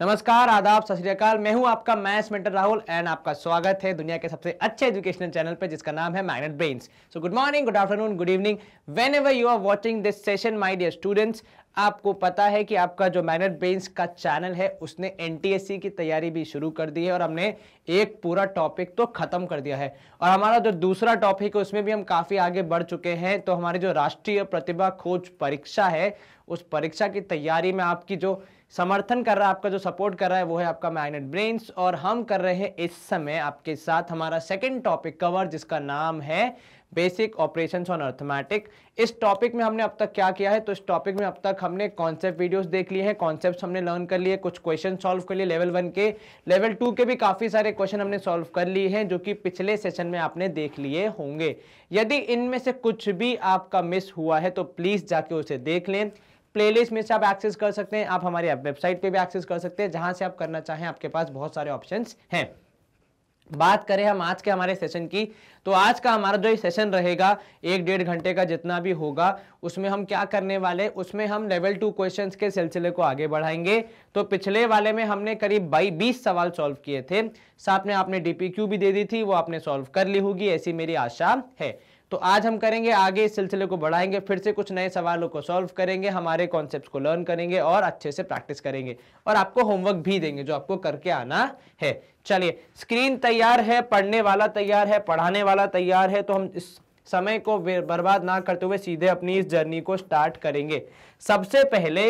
नमस्कार आदाब सत मैं हूं आपका मैथ्स मेंटर राहुल एंड आपका स्वागत है दुनिया के सबसे अच्छे एजुकेशनल चैनल पर जिसका नाम है magnet brains so good morning good afternoon good evening whenever you are watching this session my dear students आपको पता है कि आपका जो मैनर ब्रेन्स का चैनल है उसने एनटीएससी की तैयारी भी शुरू कर दी है और हमने एक पूरा टॉपिक तो ख़त्म कर दिया है और हमारा जो दूसरा टॉपिक है उसमें भी हम काफ़ी आगे बढ़ चुके हैं तो हमारी जो राष्ट्रीय प्रतिभा खोज परीक्षा है उस परीक्षा की तैयारी में आपकी जो समर्थन कर रहा है आपका जो सपोर्ट कर रहा है वो है आपका मैग्नेट ब्रेन्स और हम कर रहे हैं इस समय आपके साथ हमारा सेकेंड टॉपिक कवर जिसका नाम है बेसिक ऑपरेशंस ऑन अर्थमैटिक इस टॉपिक में हमने अब तक क्या किया है तो इस टॉपिक में अब तक हमने कॉन्सेप्ट वीडियोस देख लिए हैं कॉन्सेप्ट हमने लर्न कर लिए कुछ क्वेश्चन सॉल्व कर लिए लेवल वन के लेवल टू के भी काफ़ी सारे क्वेश्चन हमने सॉल्व कर लिए हैं जो कि पिछले सेशन में आपने देख लिए होंगे यदि इनमें से कुछ भी आपका मिस हुआ है तो प्लीज़ जाके उसे देख लें प्लेलिस्ट में से आप एक्सेस कर सकते हैं आप हमारी वेबसाइट पे भी एक्सेस कर सकते हैं जहां से आप करना चाहें आपके पास बहुत सारे ऑप्शंस हैं बात करें हम आज के हमारे सेशन की तो आज का हमारा जो सेशन रहेगा एक डेढ़ घंटे का जितना भी होगा उसमें हम क्या करने वाले उसमें हम लेवल टू क्वेश्चंस के सिलसिले को आगे बढ़ाएंगे तो पिछले वाले में हमने करीब बाई बीस सवाल सॉल्व किए थे साथ में आपने डीपीक्यू भी दे दी थी वो आपने सॉल्व कर ली होगी ऐसी मेरी आशा है तो आज हम करेंगे आगे इस सिलसिले को बढ़ाएंगे फिर से कुछ नए सवालों को सॉल्व करेंगे हमारे कॉन्सेप्ट को लर्न करेंगे और अच्छे से प्रैक्टिस करेंगे और आपको होमवर्क भी देंगे जो आपको करके आना है चलिए स्क्रीन तैयार है पढ़ने वाला तैयार है पढ़ाने वाला तैयार है तो हम इस समय को बर्बाद ना करते हुए सीधे अपनी इस जर्नी को स्टार्ट करेंगे सबसे पहले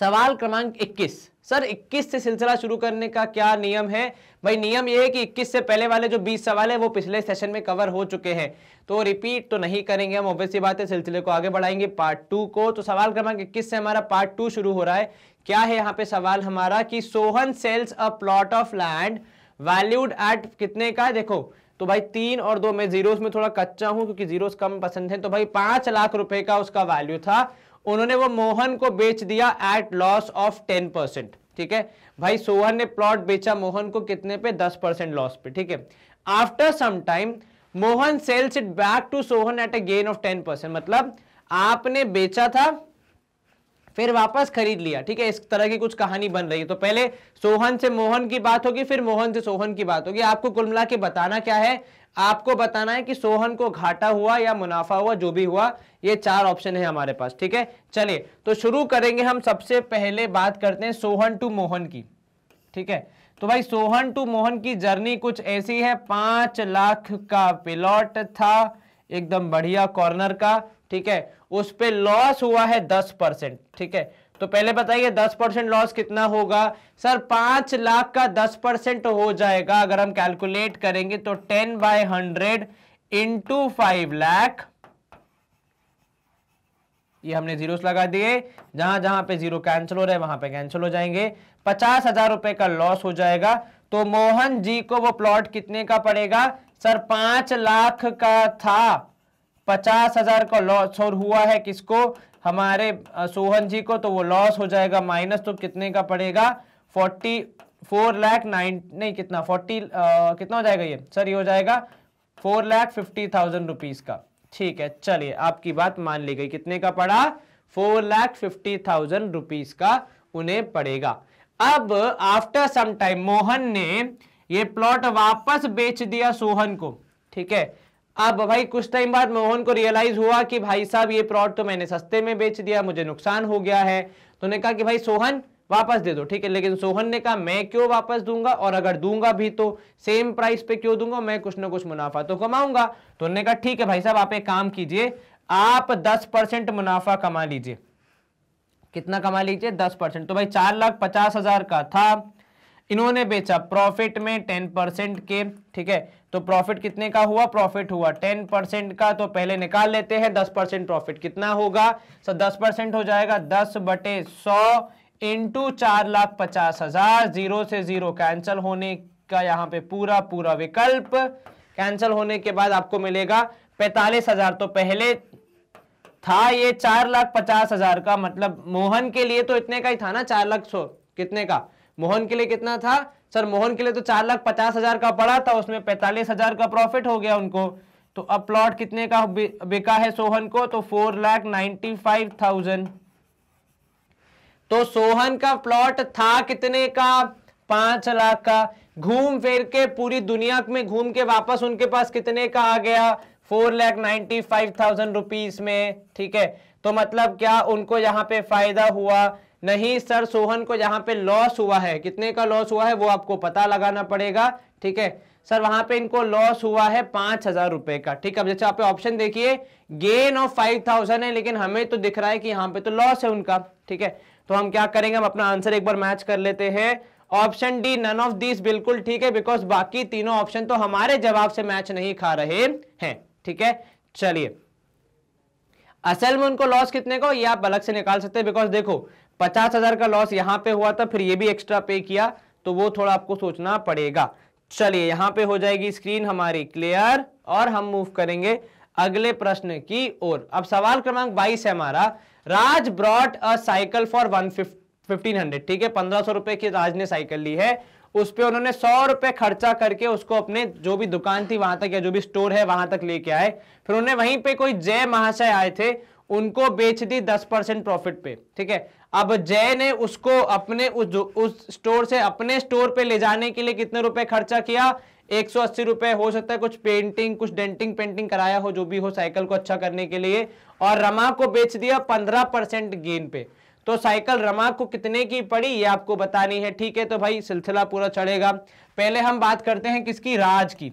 सवाल क्रमांक इक्कीस सर 21 से सिलसिला शुरू करने का क्या नियम है भाई नियम यह है कि 21 से पहले वाले जो 20 सवाल है वो पिछले सेशन में कवर हो चुके हैं तो रिपीट तो नहीं करेंगे हम ऑब्वियसली बात है सिलसिले को आगे बढ़ाएंगे पार्ट टू को तो सवाल क्रमांक इक्कीस से हमारा पार्ट टू शुरू हो रहा है क्या है यहाँ पे सवाल हमारा कि Sohan sells a plot of land valued at कितने का है देखो तो भाई तीन और दो मैं जीरोस में थोड़ा कच्चा हूं क्योंकि जीरोस कम पसंद है तो भाई पांच लाख रुपए का उसका वैल्यू था उन्होंने वो मोहन को बेच दिया at loss of ten percent ठीक है भाई सोहन ने प्लॉट बेचा मोहन को कितने पे दस परसेंट लॉस पे ठीक है after some time Mohan sells it back to Sohan at a gain of ten percent मतलब आपने बेचा था फिर वापस खरीद लिया ठीक है इस तरह की कुछ कहानी बन रही है तो पहले सोहन से मोहन की बात होगी फिर मोहन से सोहन की बात होगी आपको कुल मिला के बताना क्या है आपको बताना है कि सोहन को घाटा हुआ या मुनाफा हुआ जो भी हुआ ये चार ऑप्शन है हमारे पास ठीक है चलिए तो शुरू करेंगे हम सबसे पहले बात करते हैं सोहन टू मोहन की ठीक है तो भाई सोहन टू मोहन की जर्नी कुछ ऐसी है पांच लाख का प्लॉट था एकदम बढ़िया कॉर्नर का ठीक है उस पर लॉस हुआ है दस परसेंट ठीक है तो पहले बताइए दस परसेंट लॉस कितना होगा सर पांच लाख का दस परसेंट हो जाएगा अगर हम कैलकुलेट करेंगे तो ten by hundred into five lakh ये हमने जीरो लगा दिए जहां जहां पे जीरो कैंसिल हो रहे हैं वहां पे कैंसिल हो जाएंगे पचास हजार रुपए का लॉस हो जाएगा तो मोहन जी को वो प्लॉट कितने का पड़ेगा सर पांच लाख का था पचास हजार का लॉस और हुआ है किसको हमारे सोहन जी को तो वो लॉस हो जाएगा माइनस तो कितने का पड़ेगा फोर्टी फोर लैख नाइन नहीं कितना फोर्टी कितना हो जाएगा ये सर ये हो जाएगा four lakh fifty thousand rupees का ठीक है चलिए आपकी बात मान ली गई कितने का पड़ा four lakh fifty thousand rupees का उन्हें पड़ेगा अब आफ्टर सम टाइम मोहन ने ये प्लॉट वापस बेच दिया सोहन को ठीक है अब भाई कुछ टाइम बाद मोहन को रियलाइज हुआ कि भाई साहब ये प्लॉट तो मैंने सस्ते में बेच दिया मुझे नुकसान हो गया है तो उन्होंने कहा कि भाई सोहन वापस दे दो ठीक है लेकिन सोहन ने कहा मैं क्यों वापस दूंगा और अगर दूंगा भी तो सेम प्राइस पे क्यों दूंगा मैं कुछ ना कुछ मुनाफा तो कमाऊंगा तो उन्होंने कहा ठीक है भाई साहब आप एक काम कीजिए आप दस परसेंट मुनाफा कमा लीजिए कितना कमा लीजिए दस परसेंट तो भाई चार लाख पचास हजार का था इन्होंने बेचा प्रॉफिट में टेन परसेंट के ठीक है तो प्रॉफिट कितने का हुआ प्रॉफिट हुआ टेन परसेंट का तो पहले निकाल लेते हैं दस परसेंट प्रॉफिट कितना होगा सर तो दस परसेंट हो जाएगा दस बटे सौ इंटू चार लाख पचास हजार जीरो से जीरो कैंसिल होने का यहाँ पे पूरा पूरा विकल्प कैंसिल होने के बाद आपको मिलेगा पैतालीस हजार तो पहले था ये चार लाख पचास हजार का मतलब मोहन के लिए तो इतने का ही था ना चार लाख सौ कितने का मोहन के लिए कितना था सर मोहन के लिए तो चार लाख पचास हजार का पड़ा था उसमें पैंतालीस हजार का प्रॉफिट हो गया उनको तो अब प्लॉट कितने का बिका है सोहन को तो four lakh ninety five thousand तो सोहन का प्लॉट था कितने का पांच लाख का घूम फिर के पूरी दुनिया में घूम के वापस उनके पास कितने का आ गया four lakh ninety five thousand rupees में ठीक है तो मतलब क्या उनको यहाँ पे फायदा हुआ नहीं सर सोहन को यहाँ पे लॉस हुआ है कितने का लॉस हुआ है वो आपको पता लगाना पड़ेगा ठीक है सर वहां पे इनको लॉस हुआ है पांच हजार रुपए का ठीक है अब जैसे आप पे ऑप्शन देखिए गेन ऑफ फाइव थाउजेंड है लेकिन हमें तो दिख रहा है कि यहाँ पे तो लॉस है उनका ठीक है तो हम क्या करेंगे हम अपना आंसर एक बार मैच कर लेते हैं option D none of this बिल्कुल ठीक है बिकॉज बाकी तीनों ऑप्शन तो हमारे जवाब से मैच नहीं खा रहे हैं ठीक है चलिए असल में उनको लॉस कितने को ये आप अलग से निकाल सकते हैं बिकॉज देखो पचास हजार का लॉस यहां पे हुआ था फिर ये भी एक्स्ट्रा पे किया तो वो थोड़ा आपको सोचना पड़ेगा चलिए यहां पे हो जाएगी स्क्रीन हमारी क्लियर और हम मूव करेंगे अगले प्रश्न की ओर अब सवाल क्रमांक 22 है हमारा Raj brought a cycle for one fifteen hundred ठीक है पंद्रह सौ रुपए की राज ने साइकिल ली है उस पर उन्होंने सौ रुपए खर्चा करके उसको अपने जो भी दुकान थी वहां तक या जो भी स्टोर है वहां तक लेके आए फिर उन्हें वहीं पे कोई जय महाशय आए थे उनको बेच दी दस परसेंट प्रॉफिट पे ठीक है अब जय ने उसको अपने उस उस स्टोर से अपने स्टोर पे ले जाने के लिए कितने रुपए खर्चा किया एक सौ अस्सी रुपए हो सकता है कुछ पेंटिंग कुछ डेंटिंग पेंटिंग कराया हो जो भी हो साइकिल को अच्छा करने के लिए और रमा को बेच दिया पंद्रह परसेंट गेन पे तो साइकिल रमा को कितने की पड़ी ये आपको बतानी है ठीक है तो भाई सिलसिला पूरा चढ़ेगा पहले हम बात करते हैं किसकी राज की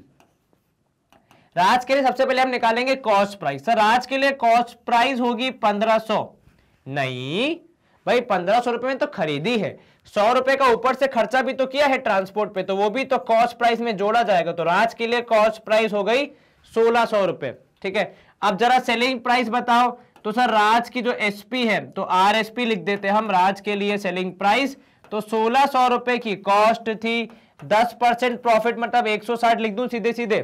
राज के लिए सबसे पहले हम निकालेंगे कॉस्ट प्राइस सर राज के लिए कॉस्ट प्राइस होगी पंद्रह सौ नहीं भाई पंद्रह सौ रुपए में तो खरीदी है सौ रुपए का ऊपर से खर्चा भी तो किया है ट्रांसपोर्ट पे तो वो भी तो कॉस्ट प्राइस में जोड़ा जाएगा तो राज के लिए कॉस्ट प्राइस हो गई सोलह सौ रुपए ठीक है अब जरा सेलिंग प्राइस बताओ तो सर राज की जो एसपी है तो पी लिख देते हम राज के लिए सेलिंग प्राइस तो सोलह सौ रुपए की कॉस्ट थी दस परसेंट प्रॉफिट मतलब एक सौ साठ लिख दू सीधे सीधे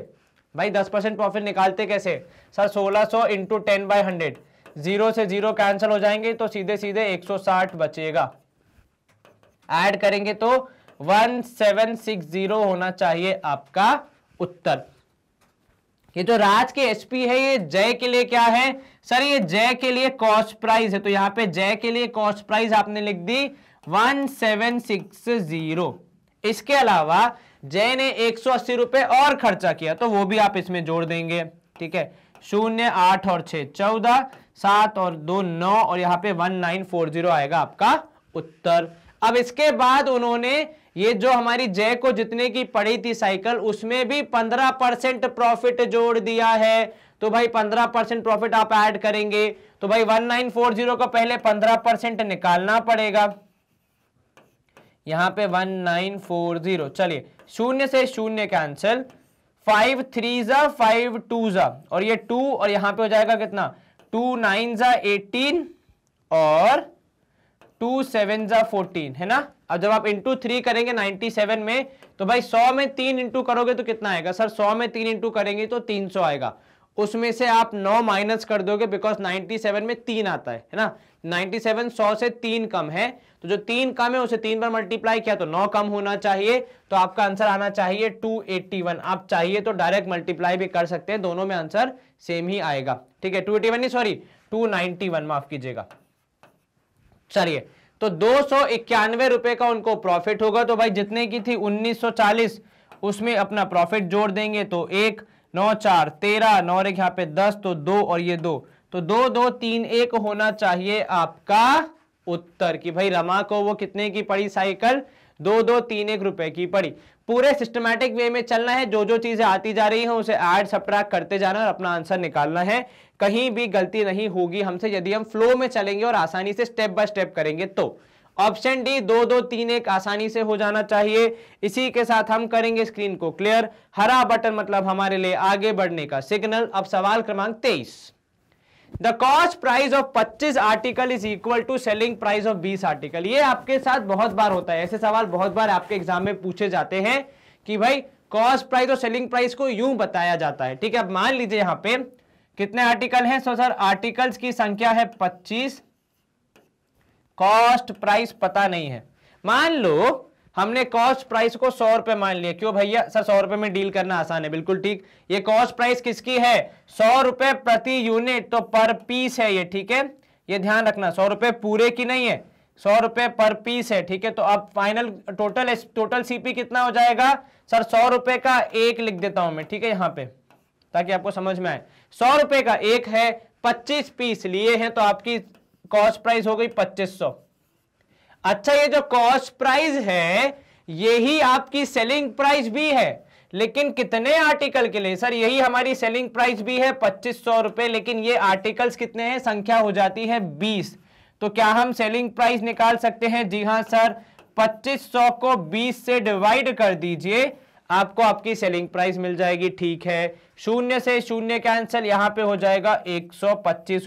भाई दस परसेंट प्रॉफिट निकालते कैसे सर सोलह सौ into ten by hundred zero से जीरो कैंसिल हो जाएंगे तो सीधे सीधे 160 बचेगा ऐड करेंगे तो 1760 होना चाहिए आपका उत्तर ये जो राज के एसपी है ये जय के लिए क्या है सर ये जय के लिए कॉस्ट प्राइस है तो यहां पे जय के लिए कॉस्ट प्राइस आपने लिख दी 1760 इसके अलावा जय ने एक सौ रुपए और खर्चा किया तो वो भी आप इसमें जोड़ देंगे ठीक है शून्य आठ और छह चौदह सात और दो नौ और यहाँ पे वन नाइन फोर जीरो आएगा आपका उत्तर अब इसके बाद उन्होंने ये जो हमारी जय को जितने की पड़ी थी साइकिल उसमें भी पंद्रह परसेंट प्रॉफिट जोड़ दिया है तो भाई पंद्रह परसेंट प्रॉफिट आप ऐड करेंगे तो भाई वन नाइन फोर जीरो को पहले पंद्रह परसेंट निकालना पड़ेगा यहां पे वन नाइन फोर जीरो चलिए शून्य से शून्य कैंसिल फाइव थ्री जा फाइव टू जा और ये टू और यहां पे हो जाएगा कितना टू नाइन ज़ा एटीन और टू सेवन ज़ा फोर्टीन है ना अब जब आप इंटू थ्री करेंगे नाइन्टी सेवन में तो भाई सौ में तीन इंटू करोगे तो कितना आएगा सर सौ में तीन इंटू करेंगे तो तीन सौ आएगा उसमें से आप नौ माइनस कर दोगे बिकॉज नाइन्टी सेवन में तीन आता है है ना नाइन्टी सेवन सौ से तीन कम है तो जो तीन कम है उसे तीन पर मल्टीप्लाई किया तो नौ कम होना चाहिए तो आपका आंसर आना चाहिए 281 आप चाहिए तो डायरेक्ट मल्टीप्लाई भी कर सकते हैं दोनों में आंसर सेम ही आएगा ठीक है टू एटी नहीं सॉरी टू माफ कीजिएगा चलिए तो दो सौ इक्यानवे रुपए का उनको प्रॉफिट होगा तो भाई जितने की थी चालीस उसमें अपना प्रॉफिट जोड़ देंगे तो एक नौ चार तेरह नौ एक यहाँ पे दस तो दो और ये दो तो दो दो तीन एक होना चाहिए आपका उत्तर की भाई रमा को वो कितने की पड़ी साइकिल दो दो तीन एक रुपए की पड़ी पूरे सिस्टमैटिक वे में चलना है जो जो चीजें आती जा रही हैं उसे ऐड सब्ट्रैक्ट करते जाना और अपना आंसर निकालना है कहीं भी गलती नहीं होगी हमसे यदि हम फ्लो में चलेंगे और आसानी से स्टेप बाय स्टेप करेंगे तो ऑप्शन डी दो दो तीन एक आसानी से हो जाना चाहिए इसी के साथ हम करेंगे स्क्रीन को क्लियर हरा बटन मतलब हमारे लिए आगे बढ़ने का सिग्नल अब सवाल क्रमांक तेईस the cost price of 25 article is equal to selling price of 20 article ये आपके साथ बहुत बार होता है ऐसे सवाल बहुत बार आपके एग्जाम में पूछे जाते हैं कि भाई कॉस्ट प्राइस और सेलिंग प्राइस को यूं बताया जाता है ठीक है अब मान लीजिए यहां पे कितने आर्टिकल हैं सो सर आर्टिकल्स की संख्या है 25 कॉस्ट प्राइस पता नहीं है मान लो हमने कॉस्ट प्राइस को सौ रुपए मान लिया क्यों भैया सर सौ रुपए में डील करना आसान है बिल्कुल ठीक ये कॉस्ट प्राइस किसकी है सौ रुपए प्रति यूनिट तो पर पीस है ये ठीक है ये ध्यान रखना सौ रुपए पूरे की नहीं है सौ रुपए पर पीस है ठीक है तो अब फाइनल टोटल टोटल सीपी कितना हो जाएगा सर सौ रुपए का एक लिख देता हूं मैं ठीक है यहाँ पे ताकि आपको समझ में आए सौ रुपए का एक है पच्चीस पीस लिए हैं तो आपकी कॉस्ट प्राइस हो गई पच्चीस सौ अच्छा ये जो कॉस्ट प्राइस है यही आपकी सेलिंग प्राइस भी है लेकिन कितने आर्टिकल के लिए सर यही हमारी सेलिंग प्राइस भी है पच्चीस सौ रुपए लेकिन ये आर्टिकल्स कितने हैं संख्या हो जाती है बीस तो क्या हम सेलिंग प्राइस निकाल सकते हैं जी हाँ सर पच्चीस सौ को बीस से डिवाइड कर दीजिए आपको आपकी सेलिंग प्राइस मिल जाएगी ठीक है शून्य से शून्य कैंसिल यहां पे हो जाएगा एक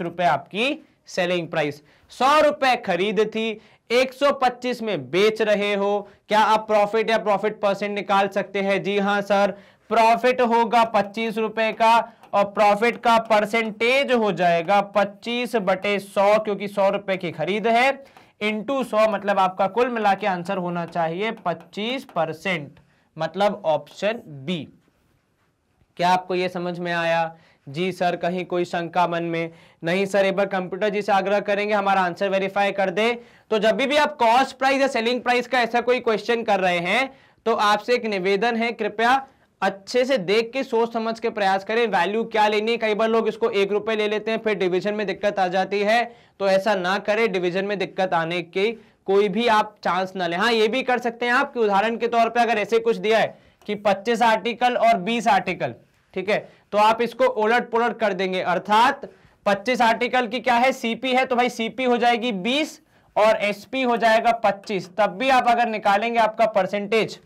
रुपए आपकी सेलिंग प्राइस सौ रुपए खरीद थी 125 में बेच रहे हो क्या आप प्रॉफिट या प्रॉफिट परसेंट निकाल सकते हैं जी हां सर प्रॉफिट होगा पच्चीस रुपए का और प्रॉफिट का परसेंटेज हो जाएगा पच्चीस बटे सौ क्योंकि सौ रुपए की खरीद है इंटू सौ मतलब आपका कुल मिला के आंसर होना चाहिए पच्चीस परसेंट मतलब ऑप्शन बी क्या आपको यह समझ में आया जी सर कहीं कोई शंका मन में नहीं सर एक बार कंप्यूटर जी से आग्रह करेंगे हमारा आंसर वेरीफाई कर दे तो जब भी, भी आप कॉस्ट प्राइस या सेलिंग प्राइस का ऐसा कोई क्वेश्चन कर रहे हैं तो आपसे एक निवेदन है कृपया अच्छे से देख के सोच समझ के प्रयास करें वैल्यू क्या लेनी है कई बार लोग इसको एक रुपए ले लेते हैं फिर डिवीजन में दिक्कत आ जाती है तो ऐसा ना करें डिवीजन में दिक्कत आने की कोई भी आप चांस ना लें हाँ ये भी कर सकते हैं आप कि उदाहरण के तौर पर अगर ऐसे कुछ दिया है कि 25 आर्टिकल और 20 आर्टिकल ठीक है तो आप इसको उलट पुलट कर देंगे अर्थात 25 आर्टिकल की क्या है सीपी है तो भाई सीपी हो जाएगी 20 और एसपी हो जाएगा 25 तब भी आप अगर निकालेंगे आपका परसेंटेज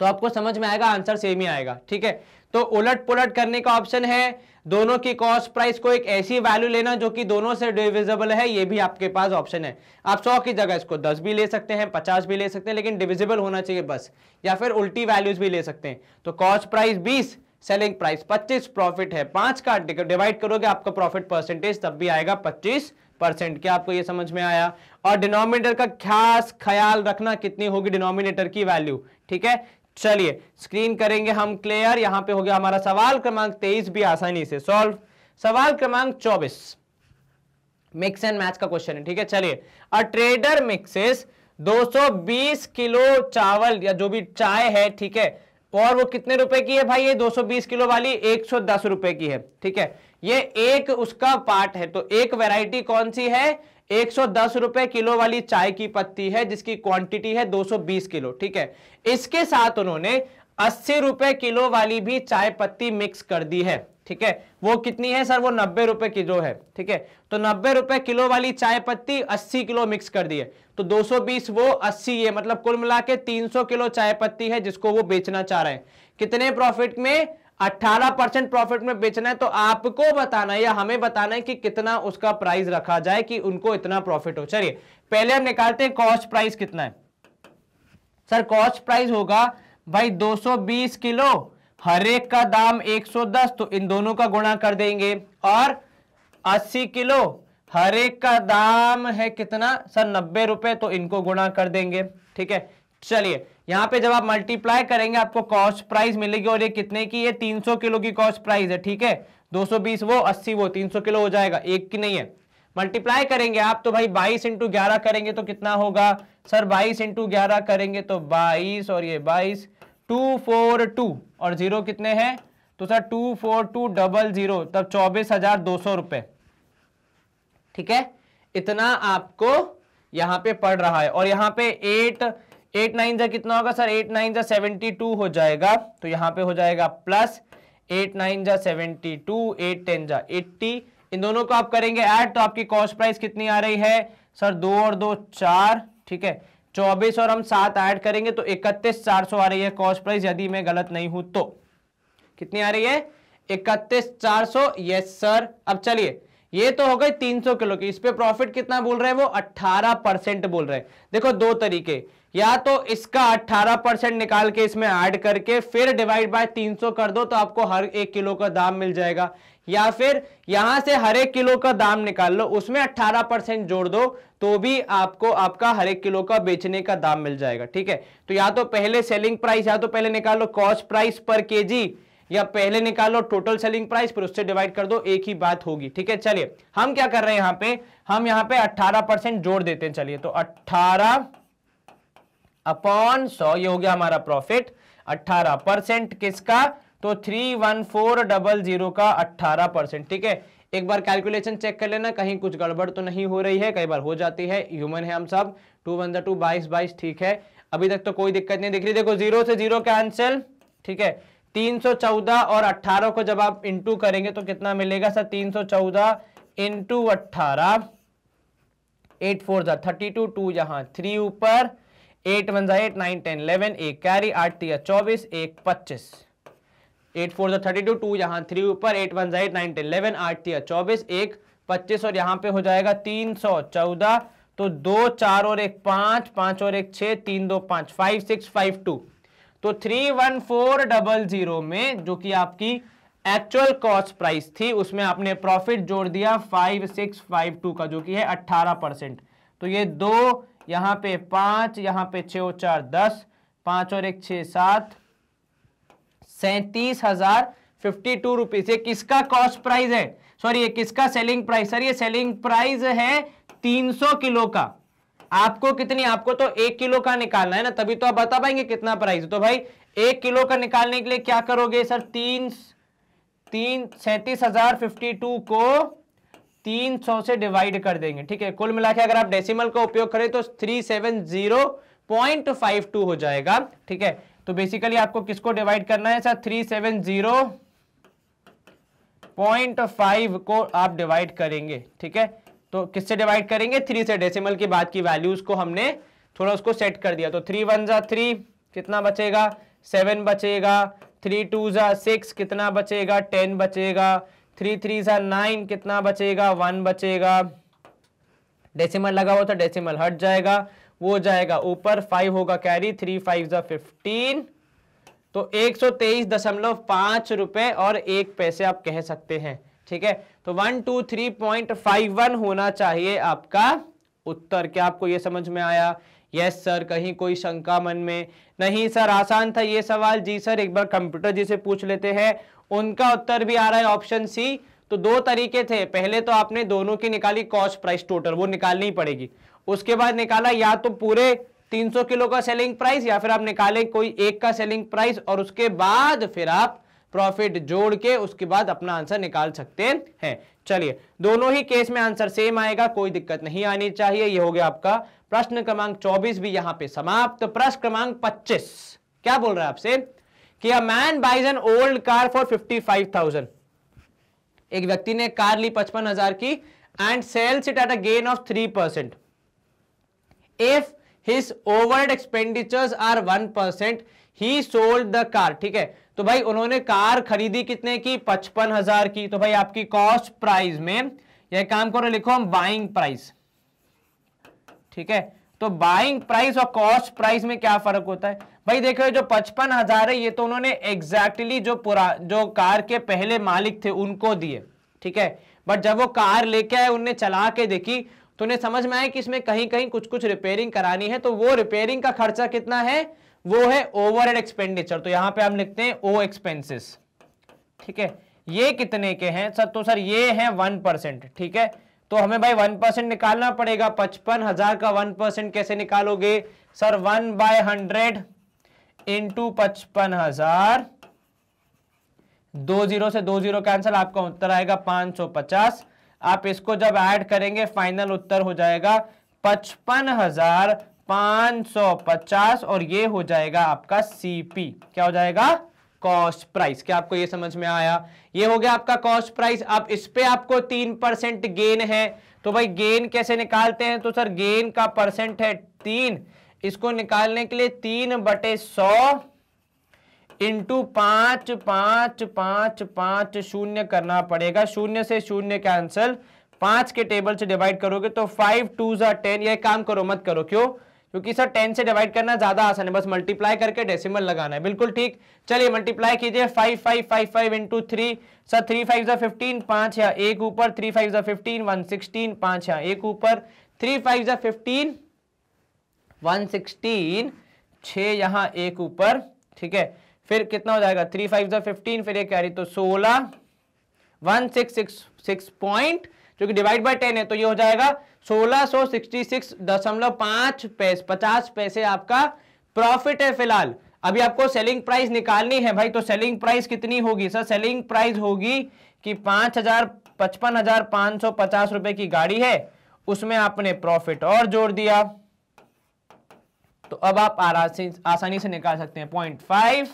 तो आपको समझ में आएगा आंसर सेम ही आएगा ठीक है तो उलट पुलट करने का ऑप्शन है दोनों की कॉस्ट प्राइस को एक ऐसी वैल्यू लेना जो कि दोनों से डिविजिबल है ये भी आपके पास ऑप्शन है आप सौ की जगह इसको दस भी ले सकते हैं पचास भी ले सकते हैं लेकिन डिविजिबल होना चाहिए बस या फिर उल्टी वैल्यूज भी ले सकते हैं तो कॉस्ट प्राइस बीस सेलिंग प्राइस 25 प्रॉफिट है पांच का डिवाइड करोगे आपका प्रॉफिट परसेंटेज तब भी आएगा 25 परसेंट क्या आपको ये समझ में आया और डिनोमिनेटर का खास ख्याल रखना कितनी होगी डिनोमिनेटर की वैल्यू ठीक है चलिए स्क्रीन करेंगे हम क्लियर यहां पे हो गया हमारा सवाल क्रमांक तेईस भी आसानी से सॉल्व सवाल क्रमांक चौबीस मिक्स एंड मैच का क्वेश्चन है ठीक है चलिए अ ट्रेडर मिक्सेस 220 किलो चावल या जो भी चाय है ठीक है और वो कितने रुपए की है भाई ये 220 किलो वाली 110 रुपए की है ठीक है ये एक उसका पार्ट है तो एक वैरायटी कौन सी है 110 रुपए किलो वाली चाय की पत्ती है जिसकी क्वांटिटी है 220 किलो ठीक है इसके साथ उन्होंने अस्सी रुपए किलो वाली भी चाय पत्ती मिक्स कर दी है ठीक है वो कितनी है सर वो नब्बे रुपए किलो है ठीक है तो नब्बे रुपए किलो वाली चाय पत्ती अस्सी किलो मिक्स कर दी है तो 220 वो 80 ये मतलब कुल मिला के तीन किलो चाय पत्ती है जिसको वो बेचना चाह रहे हैं कितने प्रॉफिट में 18 परसेंट प्रॉफिट में बेचना है तो आपको बताना है या हमें बताना है कि कितना उसका प्राइस रखा जाए कि उनको इतना प्रॉफिट हो चलिए पहले हम निकालते हैं कॉस्ट प्राइस कितना है सर कॉस्ट प्राइस होगा भाई 220 किलो हर एक का दाम 110 तो इन दोनों का गुणा कर देंगे और 80 किलो हर एक का दाम है कितना सर नब्बे रुपए तो इनको गुणा कर देंगे ठीक है चलिए यहाँ पे जब आप मल्टीप्लाई करेंगे आपको कॉस्ट प्राइस मिलेगी और ये कितने की ये 300 किलो की कॉस्ट प्राइस है ठीक है 220 वो 80 वो 300 किलो हो जाएगा एक की नहीं है मल्टीप्लाई करेंगे आप तो भाई 22 इंटू ग्यारह करेंगे तो कितना होगा सर 22 इंटू ग्यारह करेंगे तो 22 और ये 22 टू फोर टू और जीरो कितने हैं तो sir two four two double zero तब चौबीस हजार दो सौ रुपए ठीक है इतना आपको यहाँ पे पड़ रहा है और यहाँ पे एट एट नाइन जा कितना होगा सर एट नाइन जा सेवेंटी टू हो जाएगा तो यहां पे हो जाएगा प्लस एट नाइन जा सेवेंटी टू एट टेन जा एट्टी इन दोनों को आप करेंगे ऐड तो आपकी कॉस्ट प्राइस कितनी आ रही है सर दो और दो चार ठीक है चौबीस और हम सात ऐड करेंगे तो इकतीस चार सौ आ रही है कॉस्ट प्राइस यदि मैं गलत नहीं हूं तो कितनी आ रही है इकतीस चार सौ यस सर अब चलिए ये तो हो गई सौ किलो की इस पे प्रॉफिट कितना बोल रहे हैं वो अट्ठारह परसेंट बोल रहे हैं देखो दो तरीके या तो इसका अट्ठारह परसेंट निकाल के इसमें ऐड करके फिर डिवाइड बाय तीन सौ कर दो तो आपको हर एक किलो का दाम मिल जाएगा या फिर यहां से हर एक किलो का दाम निकाल लो उसमें 18 परसेंट जोड़ दो तो भी आपको आपका हर एक किलो का बेचने का दाम मिल जाएगा ठीक है तो या तो पहले सेलिंग प्राइस या तो पहले लो कॉस्ट प्राइस पर के या पहले निकाल लो टोटल सेलिंग प्राइस फिर उससे डिवाइड कर दो एक ही बात होगी ठीक है चलिए हम क्या कर रहे हैं यहां पे हम यहां पे 18 परसेंट जोड़ देते हैं चलिए तो 18 अपॉन 100 ये हो गया हमारा प्रॉफिट 18 परसेंट किसका तो three one four double zero का अट्ठारह परसेंट ठीक है एक बार कैलकुलेशन चेक कर लेना कहीं कुछ गड़बड़ तो नहीं हो रही है कई बार हो जाती है ह्यूमन है हम सब टू वन टू बाईस बाईस ठीक है अभी तक तो कोई दिक्कत नहीं दिख रही देखो जीरो से जीरो कैंसिल ठीक है चौदह और अट्ठारह को जब आप इंटू करेंगे तो कितना मिलेगा सर तीन सौ चौदह इंटू अट्ठारह एट फोर जा थर्टी टू टू यहाँ थ्री ऊपर एट वन जा एट नाइन टेन इलेवन एक कैरी आठ तीस चौबीस एक पच्चीस eight four thirty two two यहाँ थ्री ऊपर eight one eight nine ten eleven आठ तीन चौबीस एक पच्चीस और यहाँ पे हो जाएगा तीन सौ चौदह तो दो चार और एक पाँच पाँच और एक छः तीन दो पाँच फाइव सिक्स फाइव टू तो three one four double zero में जो कि आपकी एक्चुअल कॉस्ट प्राइस थी उसमें आपने प्रॉफिट जोड़ दिया फाइव सिक्स फाइव टू का जो कि है अट्ठारह परसेंट तो ये दो यहाँ पे पाँच यहाँ पे छः और चार दस पाँच और एक छः सात सैतीस हजार फिफ्टी टू रुपीज ये किसका कॉस्ट प्राइस है सॉरी ये किसका सेलिंग प्राइस सर ये सेलिंग प्राइस है तीन सौ किलो का आपको कितनी आपको तो एक किलो का निकालना है ना तभी तो आप बता पाएंगे कितना प्राइस तो भाई एक किलो का निकालने के लिए क्या करोगे सर तीन तीन सैतीस हजार फिफ्टी टू को तीन सौ से डिवाइड कर देंगे ठीक है कुल मिला के अगर आप डेसिमल का उपयोग करें तो three seven zero point five two हो जाएगा ठीक है तो बेसिकली आपको किसको डिवाइड करना है sir three seven zero point five को आप डिवाइड करेंगे ठीक है तो किससे डिवाइड करेंगे थ्री से डेसिमल के बाद की वैल्यूज को हमने थोड़ा उसको सेट कर दिया तो थ्री वन जा थ्री कितना बचेगा सेवन बचेगा थ्री टू जा सिक्स कितना बचेगा टेन बचेगा थ्री थ्री जा नाइन कितना बचेगा वन बचेगा डेसिमल लगा हुआ था डेसिमल हट जाएगा वो जाएगा ऊपर फाइव होगा कैरी थ्री फाइव ज़ा फिफ्टीन तो एक सौ तेईस दशमलव पांच रुपए और एक पैसे आप कह सकते हैं ठीक है तो one two three point five one होना चाहिए आपका उत्तर क्या आपको ये समझ में आया यस सर कहीं कोई शंका मन में नहीं सर आसान था ये सवाल जी सर एक बार कंप्यूटर जी से पूछ लेते हैं उनका उत्तर भी आ रहा है ऑप्शन सी तो दो तरीके थे पहले तो आपने दोनों की निकाली कॉस्ट प्राइस टोटल वो निकालनी पड़ेगी उसके बाद निकाला या तो पूरे 300 किलो का सेलिंग प्राइस या फिर आप निकालें कोई एक का सेलिंग प्राइस और उसके बाद फिर आप प्रॉफिट जोड़ के उसके बाद अपना आंसर निकाल सकते हैं चलिए दोनों ही केस में आंसर सेम आएगा कोई दिक्कत नहीं आनी चाहिए यह हो गया आपका प्रश्न क्रमांक 24 भी यहां पे समाप्त तो प्रश्न क्रमांक 25 क्या बोल रहा है आपसे कि a man buys an old car for 55,000 एक व्यक्ति ने कार ली पचपन हजार की and sells it at a gain of three percent if his overhead expenditures are one percent he sold the car ठीक है तो भाई उन्होंने कार खरीदी कितने की पचपन हजार की तो भाई आपकी कॉस्ट प्राइस में यह काम करो लिखो हम बाइंग प्राइस ठीक है तो बाइंग प्राइस और कॉस्ट प्राइस में क्या फर्क होता है भाई देखो जो पचपन हजार है ये तो उन्होंने एग्जैक्टली exactly जो पुरा जो कार के पहले मालिक थे उनको दिए ठीक है बट जब वो कार लेके आए उनने चला के देखी तो उन्हें समझ में आए कि इसमें कहीं कहीं कुछ कुछ रिपेयरिंग करानी है तो वो रिपेयरिंग का खर्चा कितना है वो है ओवर एक्सपेंडिचर तो यहां पे हम लिखते हैं ओ एक्सपेंसिस ठीक है ये कितने के हैं सर तो सर ये है वन परसेंट ठीक है तो हमें भाई वन परसेंट निकालना पड़ेगा पचपन हजार का वन परसेंट कैसे निकालोगे sir one by hundred into पचपन हजार दो जीरो से दो जीरो कैंसिल आपका उत्तर आएगा पांच सौ पचास आप इसको जब ऐड करेंगे फाइनल उत्तर हो जाएगा पचपन हजार पांच सौ पचास और ये हो जाएगा आपका सीपी क्या हो जाएगा कॉस्ट प्राइस क्या आपको ये समझ में आया ये हो गया आपका कॉस्ट प्राइस अब इस पे आपको तीन परसेंट गेन है तो भाई गेन कैसे निकालते हैं तो सर गेन का परसेंट है तीन इसको निकालने के लिए तीन बटे सौ इंटू पांच पांच पांच पांच शून्य करना पड़ेगा शून्य से शून्य कैंसल पांच के टेबल से डिवाइड करोगे तो फाइव टू जो टेन ये काम करो मत करो क्यों क्योंकि सर टेन से डिवाइड करना ज्यादा आसान है बस मल्टीप्लाई करके डेसिमल लगाना है बिल्कुल ठीक चलिए मल्टीप्लाई कीजिए five five five five into three sir three five जो फिफ्टीन पांच या एक ऊपर थ्री फाइव जो फिफ्टीन वन सिक्सटीन पांच या एक ऊपर थ्री फाइव जो फिफ्टीन वन सिक्सटीन छ यहां एक ऊपर ठीक है फिर कितना हो जाएगा थ्री फाइव जो फिफ्टीन फिर ये रही तो सोलह one six six six point जो कि डिवाइड बाय टेन है तो ये हो जाएगा सोलह सो सिक्सटी सिक्स दशमलव पांच पैसे पचास पैसे आपका प्रॉफिट है फिलहाल अभी आपको सेलिंग प्राइस निकालनी है भाई तो सेलिंग प्राइस कितनी होगी सर सेलिंग प्राइस होगी कि पांच हजार पचपन हजार पांच सौ पचास रुपए की गाड़ी है उसमें आपने प्रॉफिट और जोड़ दिया तो अब आप आसानी से निकाल सकते हैं पॉइंट फाइव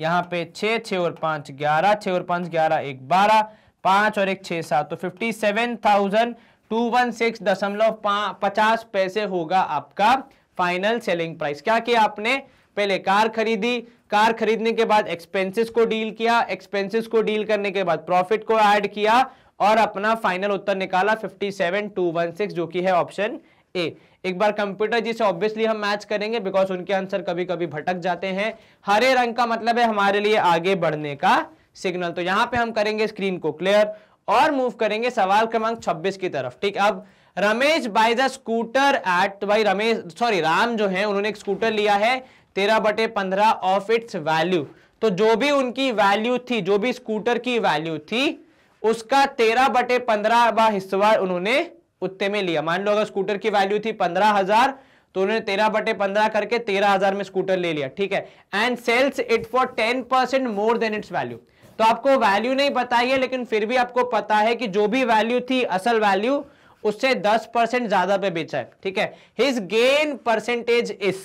यहाँ पे छः छः और पाँच ग्यारह छः और पाँच ग्यारह एक बारह पाँच और एक छः सात तो fifty seven thousand two one six दशमलव पचास पैसे होगा आपका फाइनल सेलिंग प्राइस क्या किया आपने पहले कार खरीदी कार खरीदने के बाद एक्सपेंसेस को डील किया एक्सपेंसेस को डील करने के बाद प्रॉफिट को ऐड किया और अपना फाइनल उत्तर निकाला 57216 जो कि है ऑप्शन ए एक बार कंप्यूटर जिसे ऑब्वियसली हम मैच करेंगे बिकॉज उनके आंसर कभी कभी भटक जाते हैं हरे रंग का मतलब है हमारे लिए आगे बढ़ने का सिग्नल तो यहां पे हम करेंगे स्क्रीन को क्लियर और मूव करेंगे सवाल क्रमांक 26 की तरफ ठीक अब Ramesh buy the scooter at तो भाई रमेश सॉरी राम जो है उन्होंने एक स्कूटर लिया है तेरह बटे पंद्रह ऑफ इट्स वैल्यू तो जो भी उनकी वैल्यू थी जो भी स्कूटर की वैल्यू थी उसका तेरह बटे पंद्रह हिस्सा उन्होंने कुत्ते में लिया मान लो अगर स्कूटर की वैल्यू थी पंद्रह हजार तो उन्होंने तेरह बटे पंद्रह करके तेरह हजार में स्कूटर ले लिया ठीक है and sells it for ten percent more than its value तो आपको वैल्यू नहीं बताई है लेकिन फिर भी आपको पता है कि जो भी वैल्यू थी असल वैल्यू उससे दस परसेंट ज्यादा पे बेचा है ठीक है हिज गेन परसेंटेज इस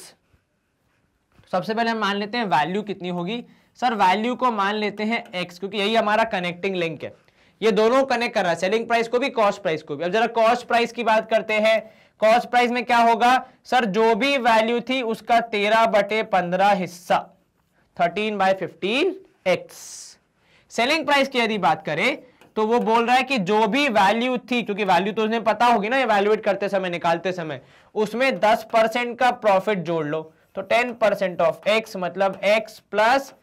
सबसे पहले हम मान लेते हैं वैल्यू कितनी होगी सर वैल्यू को मान लेते हैं एक्स क्योंकि यही हमारा कनेक्टिंग लिंक है ये दोनों कनेक्ट कर रहा है सेलिंग प्राइस को भी कॉस्ट प्राइस को भी अब जरा कॉस्ट प्राइस की बात करते हैं कॉस्ट प्राइस में क्या होगा सर जो भी वैल्यू थी उसका तेरह बटे पंद्रह हिस्सा thirteen by fifteen X selling price की यदि बात करें तो वो बोल रहा है कि जो भी वैल्यू थी क्योंकि वैल्यू तो उसने पता होगी ना वैल्यूएट करते समय निकालते समय उसमें दस परसेंट का प्रॉफिट जोड़ लो तो टेन परसेंट ऑफ एक्स मतलब X plus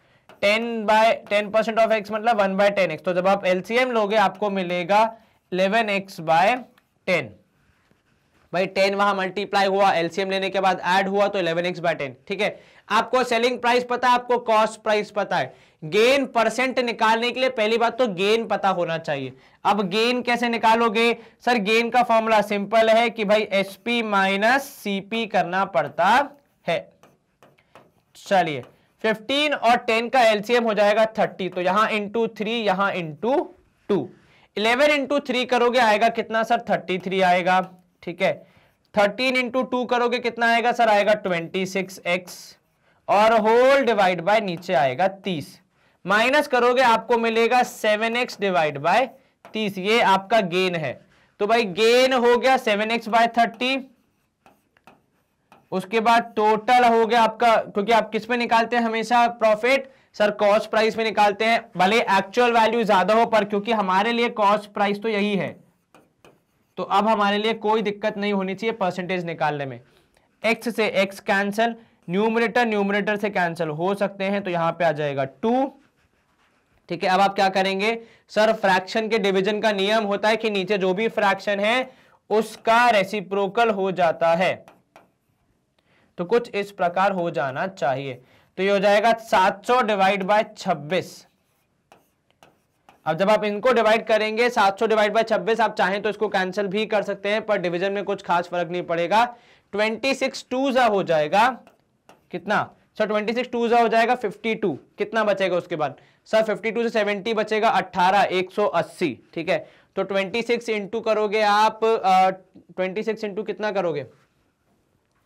ten by ten percent of X मतलब वन बाय टेन एक्स तो जब आप एलसीएम लोगे आपको मिलेगा इलेवन एक्स बाय टेन भाई टेन वहां मल्टीप्लाई हुआ एलसीएम लेने के बाद ऐड हुआ तो इलेवन एक्स बाय टेन ठीक है आपको सेलिंग प्राइस पता है आपको कॉस्ट प्राइस पता है गेन परसेंट निकालने के लिए पहली बात तो गेन पता होना चाहिए अब गेन कैसे निकालोगे सर गेन का फॉर्मूला सिंपल है कि भाई एसपी माइनस सीपी करना पड़ता है चलिए फिफ्टीन और टेन का एलसीएम हो जाएगा थर्टी तो यहां इंटू थ्री यहां into two eleven into three करोगे आएगा कितना सर थर्टी थ्री आएगा ठीक है थर्टीन इंटू टू करोगे कितना आएगा सर आएगा ट्वेंटी सिक्स एक्स और होल डिवाइड बाय नीचे आएगा तीस माइनस करोगे आपको मिलेगा सेवन एक्स डिवाइड बाय तीस ये आपका गेन है तो भाई गेन हो गया सेवन एक्स बाय थर्टी उसके बाद टोटल हो गया आपका क्योंकि आप किस में निकालते हैं हमेशा प्रॉफिट सर कॉस्ट प्राइस में निकालते हैं भले एक्चुअल वैल्यू ज्यादा हो पर क्योंकि हमारे लिए कॉस्ट प्राइस तो यही है तो अब हमारे लिए कोई दिक्कत नहीं होनी चाहिए परसेंटेज निकालने में एक्स से एक्स कैंसिल न्यूमरेटर न्यूमरेटर से कैंसिल हो सकते हैं तो यहां पे आ जाएगा टू ठीक है अब आप क्या करेंगे सर फ्रैक्शन के डिवीजन का नियम होता है कि नीचे जो भी फ्रैक्शन है उसका रेसिप्रोकल हो जाता है तो कुछ इस प्रकार हो जाना चाहिए तो ये हो जाएगा 700 डिवाइड बाय 26 अब जब आप इनको डिवाइड करेंगे 700 डिवाइड बाय 26 आप चाहें तो इसको कैंसिल भी कर सकते हैं पर डिवीजन में कुछ खास फर्क नहीं पड़ेगा 26 टू जा हो जाएगा कितना सर 26 टू जा हो जाएगा 52 कितना बचेगा उसके बाद सर 52 से 70 बचेगा 18 180 ठीक है तो 26 सिक्स इंटू करोगे आप ट्वेंटी सिक्स इंटू कितना करोगे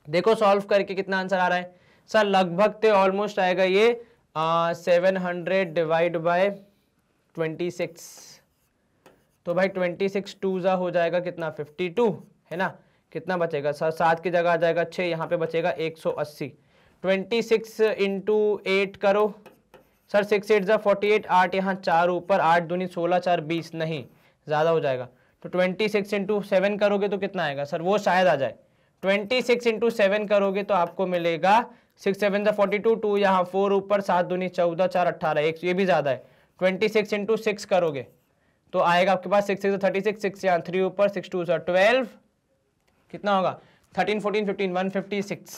देखो सॉल्व करके कितना आंसर आ रहा है सर लगभग तो ऑलमोस्ट आएगा ये seven hundred divide by twenty six तो भाई ट्वेंटी सिक्स टू ज़ा हो जाएगा कितना फिफ्टी टू है ना कितना बचेगा सर सात की जगह आ जाएगा छः यहाँ पे बचेगा एक सौ अस्सी ट्वेंटी सिक्स इंटू एट करो सर सिक्स एट ज़ा फोर्टी एट आठ यहाँ चार ऊपर आठ दूनी सोलह चार बीस नहीं ज़्यादा हो जाएगा तो ट्वेंटी सिक्स इंटू सेवन करोगे तो कितना आएगा सर वो शायद आ जाए ट्वेंटी सिक्स इंटू सेवन करोगे तो आपको मिलेगा सिक्स सेवन सा फोर्टी टू टू यहाँ फोर ऊपर सात दूनी चौदह चार अट्ठारह एक ये भी ज़्यादा है ट्वेंटी सिक्स इंटू सिक्स करोगे तो आएगा आपके पास six six thirty six six यहाँ थ्री ऊपर सिक्स टू सर ट्वेल्व कितना होगा thirteen fourteen fifteen one fifty six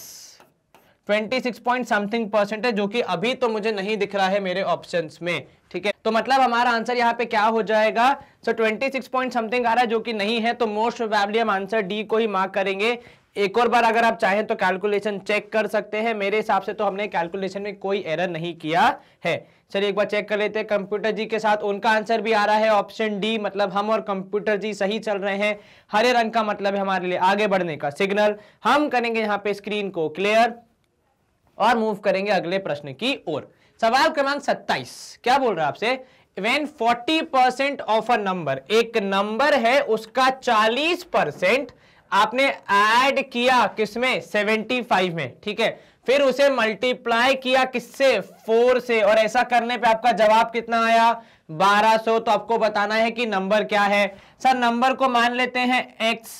twenty six point something percent है जो कि अभी तो मुझे नहीं दिख रहा है मेरे ऑप्शन में ठीक है तो मतलब हमारा आंसर यहाँ पे क्या हो जाएगा so twenty six point something आ रहा है जो कि नहीं है तो मोस्ट प्रोबेबली हम आंसर डी को ही मार्क करेंगे एक और बार अगर आप चाहें तो कैलकुलेशन चेक कर सकते हैं मेरे हिसाब से तो हमने कैलकुलेशन में कोई एरर नहीं किया है चलिए एक बार चेक कर लेते हैं कंप्यूटर जी के साथ उनका आंसर भी आ रहा है ऑप्शन डी मतलब हम और कंप्यूटर जी सही चल रहे हैं हरे रंग का मतलब है हमारे लिए आगे बढ़ने का सिग्नल हम करेंगे यहाँ पे स्क्रीन को क्लियर और मूव करेंगे अगले प्रश्न की ओर सवाल क्रमांक सत्ताईस क्या बोल रहा है आपसे when forty percent of a number एक नंबर है उसका चालीस परसेंट आपने ऐड किया किसमें फाइव में ठीक है फिर उसे मल्टीप्लाई किया किससे फोर से और ऐसा करने पे आपका जवाब कितना आया 1200 तो आपको बताना है कि नंबर क्या है सर नंबर को मान लेते हैं एक्स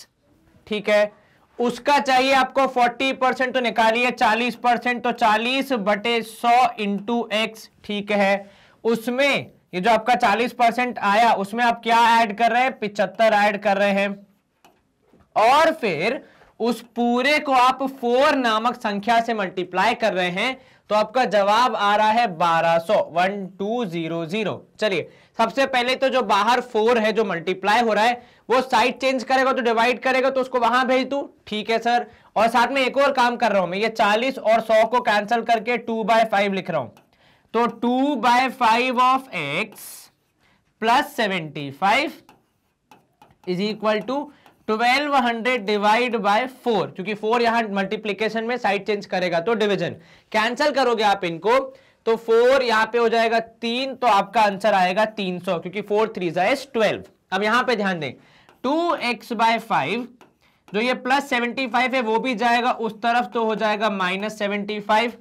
ठीक है उसका चाहिए आपको 40 परसेंट तो निकालिए 40 परसेंट तो 40 बटे 100 इंटू एक्स ठीक है उसमें ये जो आपका 40 परसेंट आया उसमें आप क्या ऐड कर रहे हैं पिचहत्तर ऐड कर रहे हैं और फिर उस पूरे को आप फोर नामक संख्या से मल्टीप्लाई कर रहे हैं तो आपका जवाब आ रहा है 1200 वन टू जीरो जीरो चलिए सबसे पहले तो जो बाहर फोर है जो मल्टीप्लाई हो रहा है वो साइड चेंज करेगा तो डिवाइड करेगा तो उसको वहां भेज दू ठीक है सर और साथ में एक और काम कर रहा हूं मैं ये 40 और 100 को कैंसिल करके 2 बाय फाइव लिख रहा हूं तो 2 by five of x plus seventy five is equal to twelve hundred divide by four क्योंकि फोर यहां मल्टीप्लीकेशन में साइड चेंज करेगा तो डिविजन कैंसिल करोगे आप इनको तो फोर यहां पे हो जाएगा तीन तो आपका आंसर आएगा तीन सौ क्योंकि फोर थ्री जाए ट्वेल्व अब यहां पे ध्यान दें टू एक्स बाय फाइव जो ये प्लस सेवेंटी फाइव है वो भी जाएगा उस तरफ तो हो जाएगा माइनस सेवेंटी फाइव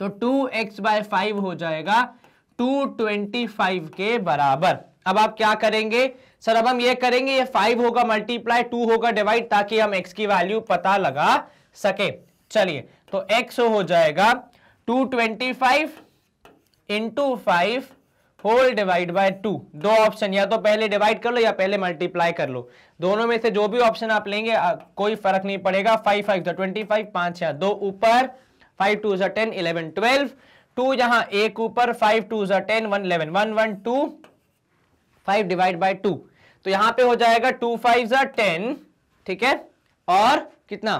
तो टू एक्स बाय फाइव हो जाएगा टू ट्वेंटी फाइव के बराबर अब आप क्या करेंगे सर अब हम ये करेंगे ये फाइव होगा मल्टीप्लाई टू होगा डिवाइड ताकि हम एक्स की वैल्यू पता लगा सके चलिए तो एक्स हो जाएगा two twenty five into five whole divide by two दो ऑप्शन या तो पहले डिवाइड कर लो या पहले मल्टीप्लाई कर लो दोनों में से जो भी ऑप्शन आप लेंगे कोई फर्क नहीं पड़ेगा फाइव फाइव जो ट्वेंटी फाइव पांच या दो ऊपर फाइव टू जो टेन इलेवन ट्वेल्व टू यहां एक ऊपर फाइव टू जो ten one eleven one one two five divide by two तो यहां पे हो जाएगा टू फाइव जर टेन ठीक है और कितना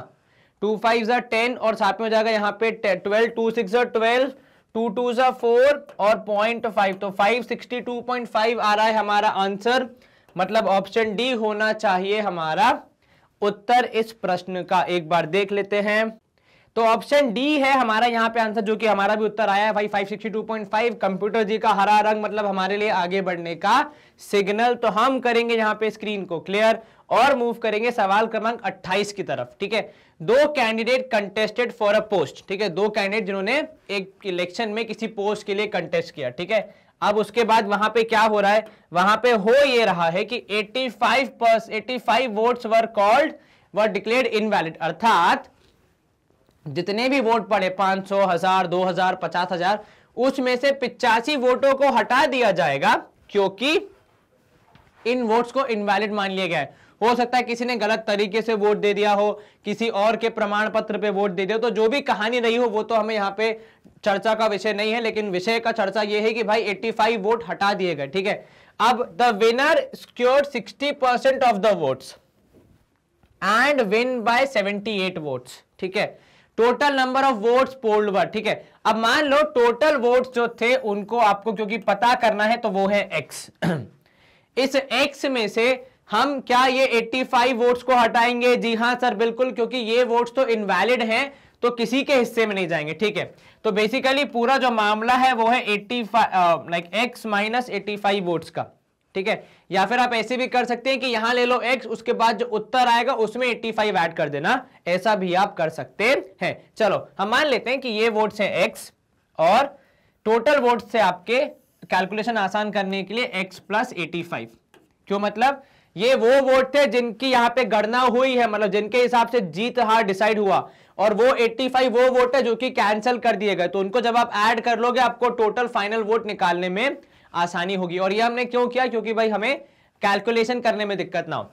टू फाइव जर टेन और साथ में हो जाएगा यहां पे twelve two six twelve two two जर फोर और पॉइंट फाइव तो five sixty two point five आ रहा है हमारा आंसर मतलब ऑप्शन डी होना चाहिए हमारा उत्तर इस प्रश्न का एक बार देख लेते हैं तो ऑप्शन डी है हमारा यहाँ पे आंसर जो कि हमारा भी उत्तर आया है भाई 562.5 कंप्यूटर जी का हरा रंग मतलब हमारे लिए आगे बढ़ने का सिग्नल तो हम करेंगे यहाँ पे स्क्रीन को क्लियर और मूव करेंगे सवाल क्रमांक 28 की तरफ ठीक है दो candidate contested for a post ठीक है दो कैंडिडेट जिन्होंने एक इलेक्शन में किसी पोस्ट के लिए कंटेस्ट किया ठीक है अब उसके बाद वहां पे क्या हो रहा है वहां पे हो ये रहा है कि 85 five percent five votes were called were declare invalid अर्थात जितने भी वोट पड़े पांच सौ हजार दो हजार पचास हजार उसमें से पिचासी वोटों को हटा दिया जाएगा क्योंकि इन वोट्स को इनवैलिड मान लिया गया है हो सकता है किसी ने गलत तरीके से वोट दे दिया हो किसी और के प्रमाण पत्र पे वोट दे दिया तो जो भी कहानी रही हो वो तो हमें यहाँ पे चर्चा का विषय नहीं है लेकिन विषय का चर्चा ये है कि भाई 85 वोट हटा दिए गए ठीक है अब the winner secure 60 percent of the votes and win by 78 votes ठीक है total number of votes polled were ठीक है अब मान लो टोटल वोट्स जो थे उनको आपको क्योंकि पता करना है तो वो है एक्स इस एक्स में से हम क्या ये 85 वोट्स को हटाएंगे जी हां सर बिल्कुल क्योंकि ये वोट्स तो इनवैलिड हैं तो किसी के हिस्से में नहीं जाएंगे ठीक है तो बेसिकली पूरा जो मामला है वो है 85 like x minus eighty votes का ठीक है या फिर आप ऐसे भी कर सकते हैं कि यहां ले लो x उसके बाद जो उत्तर आएगा उसमें 85 ऐड कर देना ऐसा भी आप कर सकते हैं चलो हम मान लेते हैं कि ये वोट्स हैं x और टोटल वोट्स से आपके कैलकुलेशन आसान करने के लिए x प्लस एटी क्यों मतलब ये वो वोट थे जिनकी यहां पे गणना हुई है मतलब जिनके हिसाब से जीत हार डिसाइड हुआ और वो 85 वो वोट है जो कि कैंसिल कर दिए गए तो उनको जब आप ऐड कर लोगे आपको टोटल फाइनल वोट निकालने में आसानी होगी और ये हमने क्यों किया क्योंकि भाई हमें कैलकुलेशन करने में दिक्कत ना हो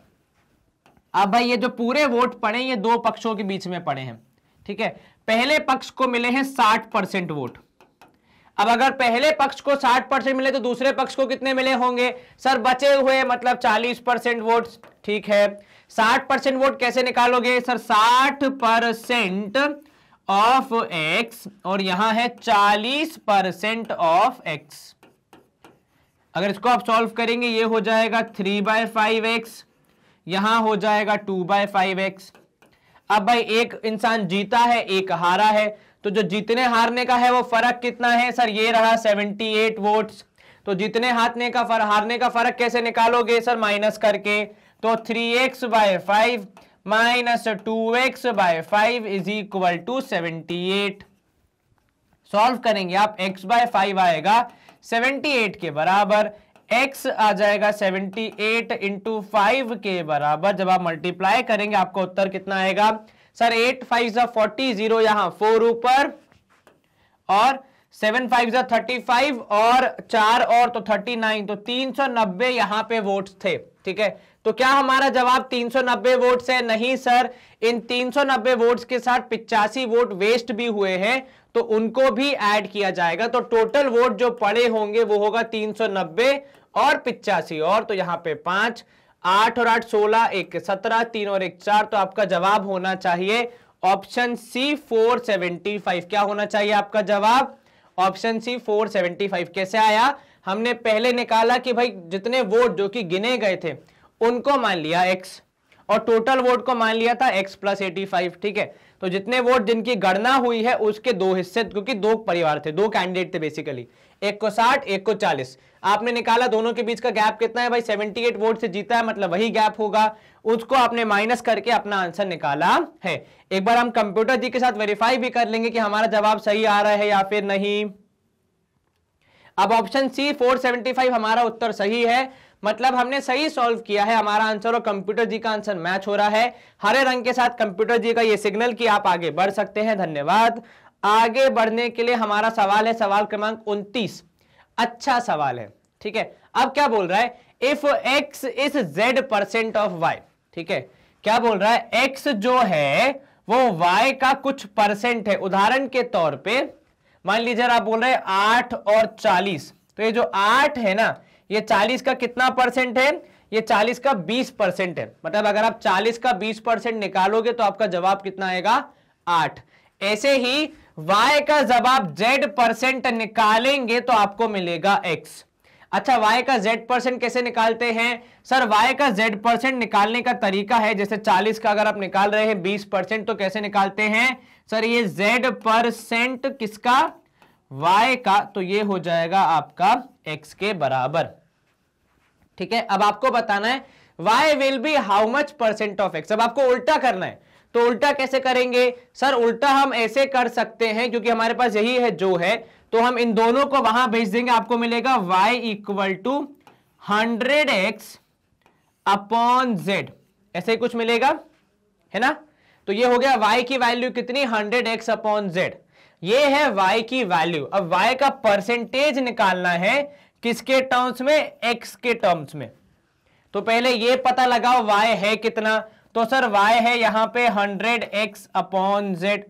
अब भाई ये जो पूरे वोट पड़े ये दो पक्षों के बीच में पड़े हैं ठीक है पहले पक्ष को मिले हैं साठ परसेंट वोट अब अगर पहले पक्ष को 60 परसेंट मिले तो दूसरे पक्ष को कितने मिले होंगे सर बचे हुए मतलब 40 परसेंट वोट ठीक है 60 परसेंट वोट कैसे निकालोगे सर 60 परसेंट ऑफ एक्स और यहां है 40 परसेंट ऑफ एक्स अगर इसको आप सॉल्व करेंगे ये हो जाएगा थ्री बाय फाइव एक्स यहां हो जाएगा टू बाय फाइव एक्स अब भाई एक इंसान जीता है एक हारा है तो जो जीतने हारने का है वो फर्क कितना है सर ये रहा सेवेंटी एट वोट तो जीतने हारने का फर हारने का फर्क कैसे निकालोगे सर माइनस करके तो three x by five minus two x by five is equal to seventy eight solve करेंगे आप एक्स बाय फाइव आएगा 78 के बराबर x आ जाएगा 78 एट इंटू फाइव के बराबर जब आप मल्टीप्लाई करेंगे आपका उत्तर कितना आएगा सर एट फाइव जो फोर्टी जीरो यहां फोर ऊपर और सेवन फाइव जो थर्टी फाइव और चार और तो थर्टी नाइन तो तीन सौ नब्बे यहां पर वोट थे ठीक है तो क्या हमारा जवाब 390 वोट है नहीं सर इन 390 वोट्स के साथ पिचासी वोट वेस्ट भी हुए हैं तो उनको भी ऐड किया जाएगा तो टोटल वोट जो पड़े होंगे वो होगा 390 और पिचासी और तो यहां पे पांच आठ और आठ सोलह एक सत्रह तीन और एक चार तो आपका जवाब होना चाहिए option C four seventy five क्या होना चाहिए आपका जवाब option C four seventy five कैसे आया हमने पहले निकाला कि भाई जितने वोट जो कि गिने गए थे उनको मान लिया एक्स और टोटल वोट को मान लिया था एक्स प्लस एटी फाइव ठीक है तो जितने वोट जिनकी गणना हुई है उसके दो हिस्से क्योंकि दो परिवार थे दो कैंडिडेट थे बेसिकली एक को साठ एक को चालीस आपने निकाला दोनों के बीच का गैप कितना है भाई सेवेंटी एट वोट से जीता है मतलब वही गैप होगा उसको आपने माइनस करके अपना आंसर निकाला है एक बार हम कंप्यूटर जी के साथ वेरीफाई भी कर लेंगे कि हमारा जवाब सही आ रहा है या फिर नहीं अब ऑप्शन सी 475 हमारा उत्तर सही है मतलब हमने सही सॉल्व किया है हमारा आंसर और कंप्यूटर जी का आंसर मैच हो रहा है हरे रंग के साथ कंप्यूटर जी का ये सिग्नल कि आप आगे बढ़ सकते हैं धन्यवाद आगे बढ़ने के लिए हमारा सवाल है सवाल क्रमांक उन्तीस अच्छा सवाल है ठीक है अब क्या बोल रहा है if x is z percent of y ठीक है क्या बोल रहा है एक्स जो है वो वाई का कुछ परसेंट है उदाहरण के तौर पे मान लीजिए आप बोल रहे हैं आठ और चालीस तो ये जो आठ है ना ये चालीस का कितना परसेंट है ये 40 का 20 परसेंट है मतलब अगर आप 40 का 20 परसेंट निकालोगे तो आपका जवाब कितना आएगा आठ ऐसे ही y का जब आप जेड परसेंट निकालेंगे तो आपको मिलेगा x अच्छा y का z परसेंट कैसे निकालते हैं सर y का z परसेंट निकालने का तरीका है जैसे 40 का अगर आप निकाल रहे हैं 20 परसेंट तो कैसे निकालते हैं सर ये z परसेंट किसका y का तो ये हो जाएगा आपका एक्स के बराबर ठीक है अब आपको बताना है y will be how much percent of x अब आपको उल्टा करना है तो उल्टा कैसे करेंगे सर उल्टा हम ऐसे कर सकते हैं क्योंकि हमारे पास यही है जो है तो हम इन दोनों को वहां भेज देंगे आपको मिलेगा y equal to hundred x upon z ऐसे ही कुछ मिलेगा है ना तो ये हो गया y की वैल्यू कितनी हंड्रेड एक्स अपॉन जेड ये है y की वैल्यू अब y का परसेंटेज निकालना है किसके टर्म्स में x के टर्म्स में तो पहले ये पता लगाओ y है कितना तो सर y है यहां पे हंड्रेड एक्स अपॉन जेड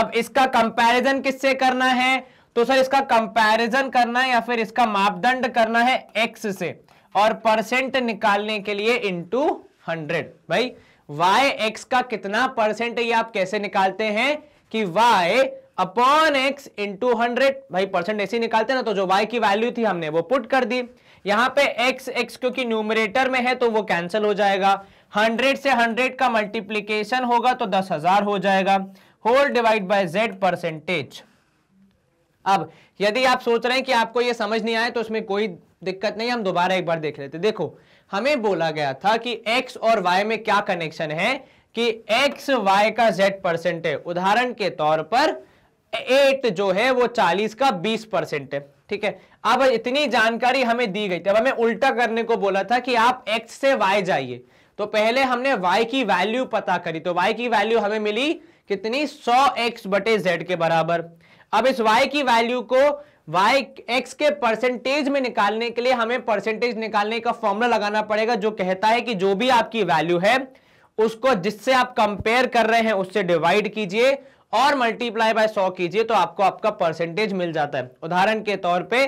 अब इसका कंपैरिजन किससे करना है तो सर इसका कंपैरिजन करना है या फिर इसका मापदंड करना है x से और परसेंट निकालने के लिए इंटू हंड्रेड भाई y x का कितना परसेंट ये आप कैसे निकालते हैं कि y अपॉन x इंटू हंड्रेड भाई परसेंट ऐसे निकालते ना तो जो y की वैल्यू थी हमने वो पुट कर दी यहां पे x x क्योंकि न्यूमरेटर में है तो वो कैंसिल हो जाएगा 100 से 100 का मल्टीप्लीकेशन होगा तो दस हजार हो जाएगा whole divide by z percentage अब यदि आप सोच रहे हैं कि आपको ये समझ नहीं आए तो उसमें कोई दिक्कत नहीं हम दोबारा एक बार देख लेते देखो हमें बोला गया था कि x और y में क्या कनेक्शन है कि एक्स वाई का जेड परसेंट है उदाहरण के तौर पर एट जो है वो चालीस का बीस परसेंट है ठीक है अब इतनी जानकारी हमें दी गई थी अब हमें उल्टा करने को बोला था कि आप एक्स से वाई जाइए तो पहले हमने वाई की वैल्यू पता करी तो वाई की वैल्यू हमें मिली कितनी सौ एक्स बटे जेड के बराबर अब इस वाई की वैल्यू को वाई एक्स के परसेंटेज में निकालने के लिए हमें परसेंटेज निकालने का फॉर्मूला लगाना पड़ेगा जो कहता है कि जो भी आपकी वैल्यू है उसको जिससे आप कंपेयर कर रहे हैं उससे डिवाइड कीजिए और मल्टीप्लाई बाय सौ कीजिए तो आपको आपका परसेंटेज मिल जाता है उदाहरण के तौर पे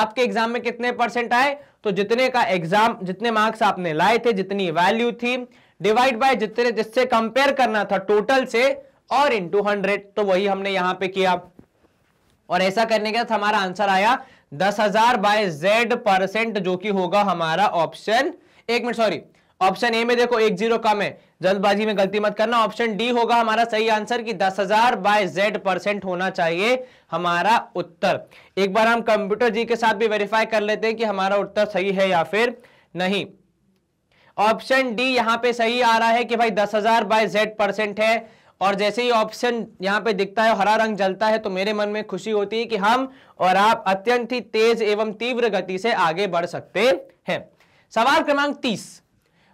आपके एग्जाम में कितने परसेंट आए तो जितने का एग्जाम जितने मार्क्स आपने लाए थे जितनी वैल्यू थी डिवाइड बाय जितने जिससे कंपेयर करना था टोटल से और टू हंड्रेड तो वही हमने यहां पे किया और ऐसा करने के साथ हमारा आंसर आया दस हजार बाय जेड परसेंट जो कि होगा हमारा ऑप्शन एक मिनट सॉरी ऑप्शन ए में देखो एक जीरो कम है जल्दबाजी में गलती मत करना ऑप्शन डी होगा हमारा सही आंसर कि दस हजार बाय जेड परसेंट होना चाहिए हमारा उत्तर एक बार हम कंप्यूटर जी के साथ भी वेरीफाई कर लेते हैं कि हमारा उत्तर सही है या फिर नहीं ऑप्शन डी यहां पे सही आ रहा है कि भाई दस हजार बाय जेड परसेंट है और जैसे ही ऑप्शन यहाँ पे दिखता है हरा रंग जलता है तो मेरे मन में खुशी होती है कि हम और आप अत्यंत ही तेज एवं तीव्र गति से आगे बढ़ सकते हैं सवाल क्रमांक तीस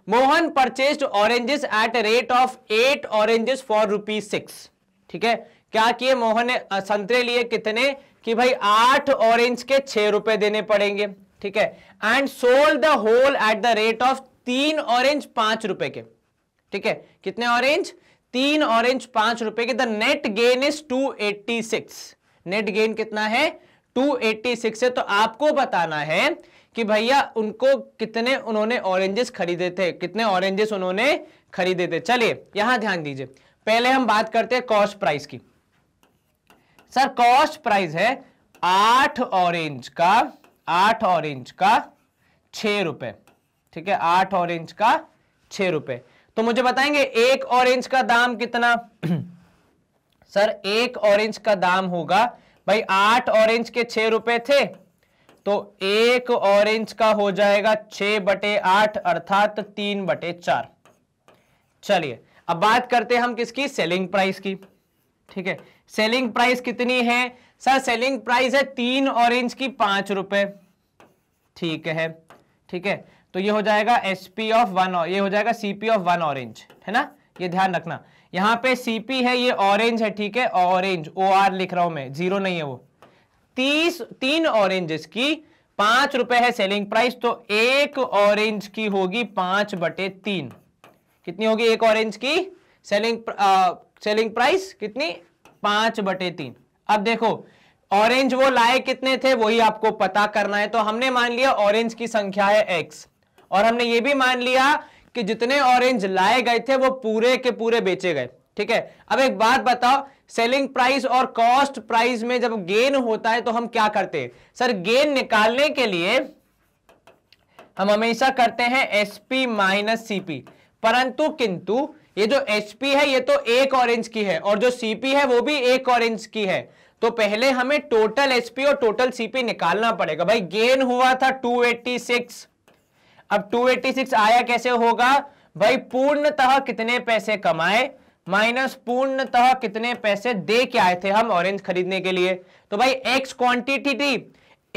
Mohan purchased oranges at rate of eight oranges for rupees six ठीक है क्या किए मोहन ने संतरे लिए कितने कि भाई आठ ऑरेंज के छह रुपए देने पड़ेंगे ठीक है and sold the whole at the rate of तीन ऑरेंज पांच रुपए के ठीक है कितने ऑरेंज तीन ऑरेंज पांच रुपए के the net gain is two eighty six net gain कितना है टू एट्टी सिक्स है तो आपको बताना है कि भैया उनको कितने उन्होंने ऑरेंजेस खरीदे थे कितने ऑरेंजेस उन्होंने खरीदे थे चलिए यहां ध्यान दीजिए पहले हम बात करते हैं कॉस्ट प्राइस की सर कॉस्ट प्राइस है आठ ऑरेंज का आठ ऑरेंज का छ रुपए ठीक है आठ ऑरेंज का छ रुपए तो मुझे बताएंगे एक ऑरेंज का दाम कितना सर एक ऑरेंज का दाम होगा भाई आठ ऑरेंज के छह रुपए थे तो एक ऑरेंज का हो जाएगा छ बटे आठ अर्थात तीन बटे चार चलिए अब बात करते हैं हम किसकी सेलिंग प्राइस की ठीक है सेलिंग प्राइस कितनी है सर सेलिंग प्राइस है तीन ऑरेंज की पांच रुपए ठीक है ठीक है तो ये हो जाएगा एसपी ऑफ वन ये हो जाएगा सीपी ऑफ वन ऑरेंज है ना ये ध्यान रखना यहां पे सीपी है ये ऑरेंज है ठीक है ऑरेंज ओ आर लिख रहा हूं मैं जीरो नहीं है वो तीस तीन ऑरेंजेस की पांच रुपए है सेलिंग प्राइस तो एक ऑरेंज की होगी पांच बटे तीन कितनी होगी एक ऑरेंज की सेलिंग आ, सेलिंग प्राइस कितनी पांच बटे तीन अब देखो ऑरेंज वो लाए कितने थे वही आपको पता करना है तो हमने मान लिया ऑरेंज की संख्या है एक्स और हमने ये भी मान लिया कि जितने ऑरेंज लाए गए थे वो पूरे के पूरे बेचे गए ठीक है अब एक बात बताओ सेलिंग प्राइस और कॉस्ट प्राइस में जब गेन होता है तो हम क्या करते हैं सर गेन निकालने के लिए हम हमेशा करते हैं एस पी माइनस सीपी परंतु किंतु ये जो एसपी पी है ये तो एक ऑरेंज की है और जो सीपी है वो भी एक ऑरेंज की है तो पहले हमें टोटल एसपी और टोटल सीपी निकालना पड़ेगा भाई गेन हुआ था 286 अब 286 आया कैसे होगा भाई पूर्णतः कितने पैसे कमाए माइनस पूर्णतः कितने पैसे दे के आए थे हम ऑरेंज खरीदने के लिए तो भाई एक्स क्वांटिटी थी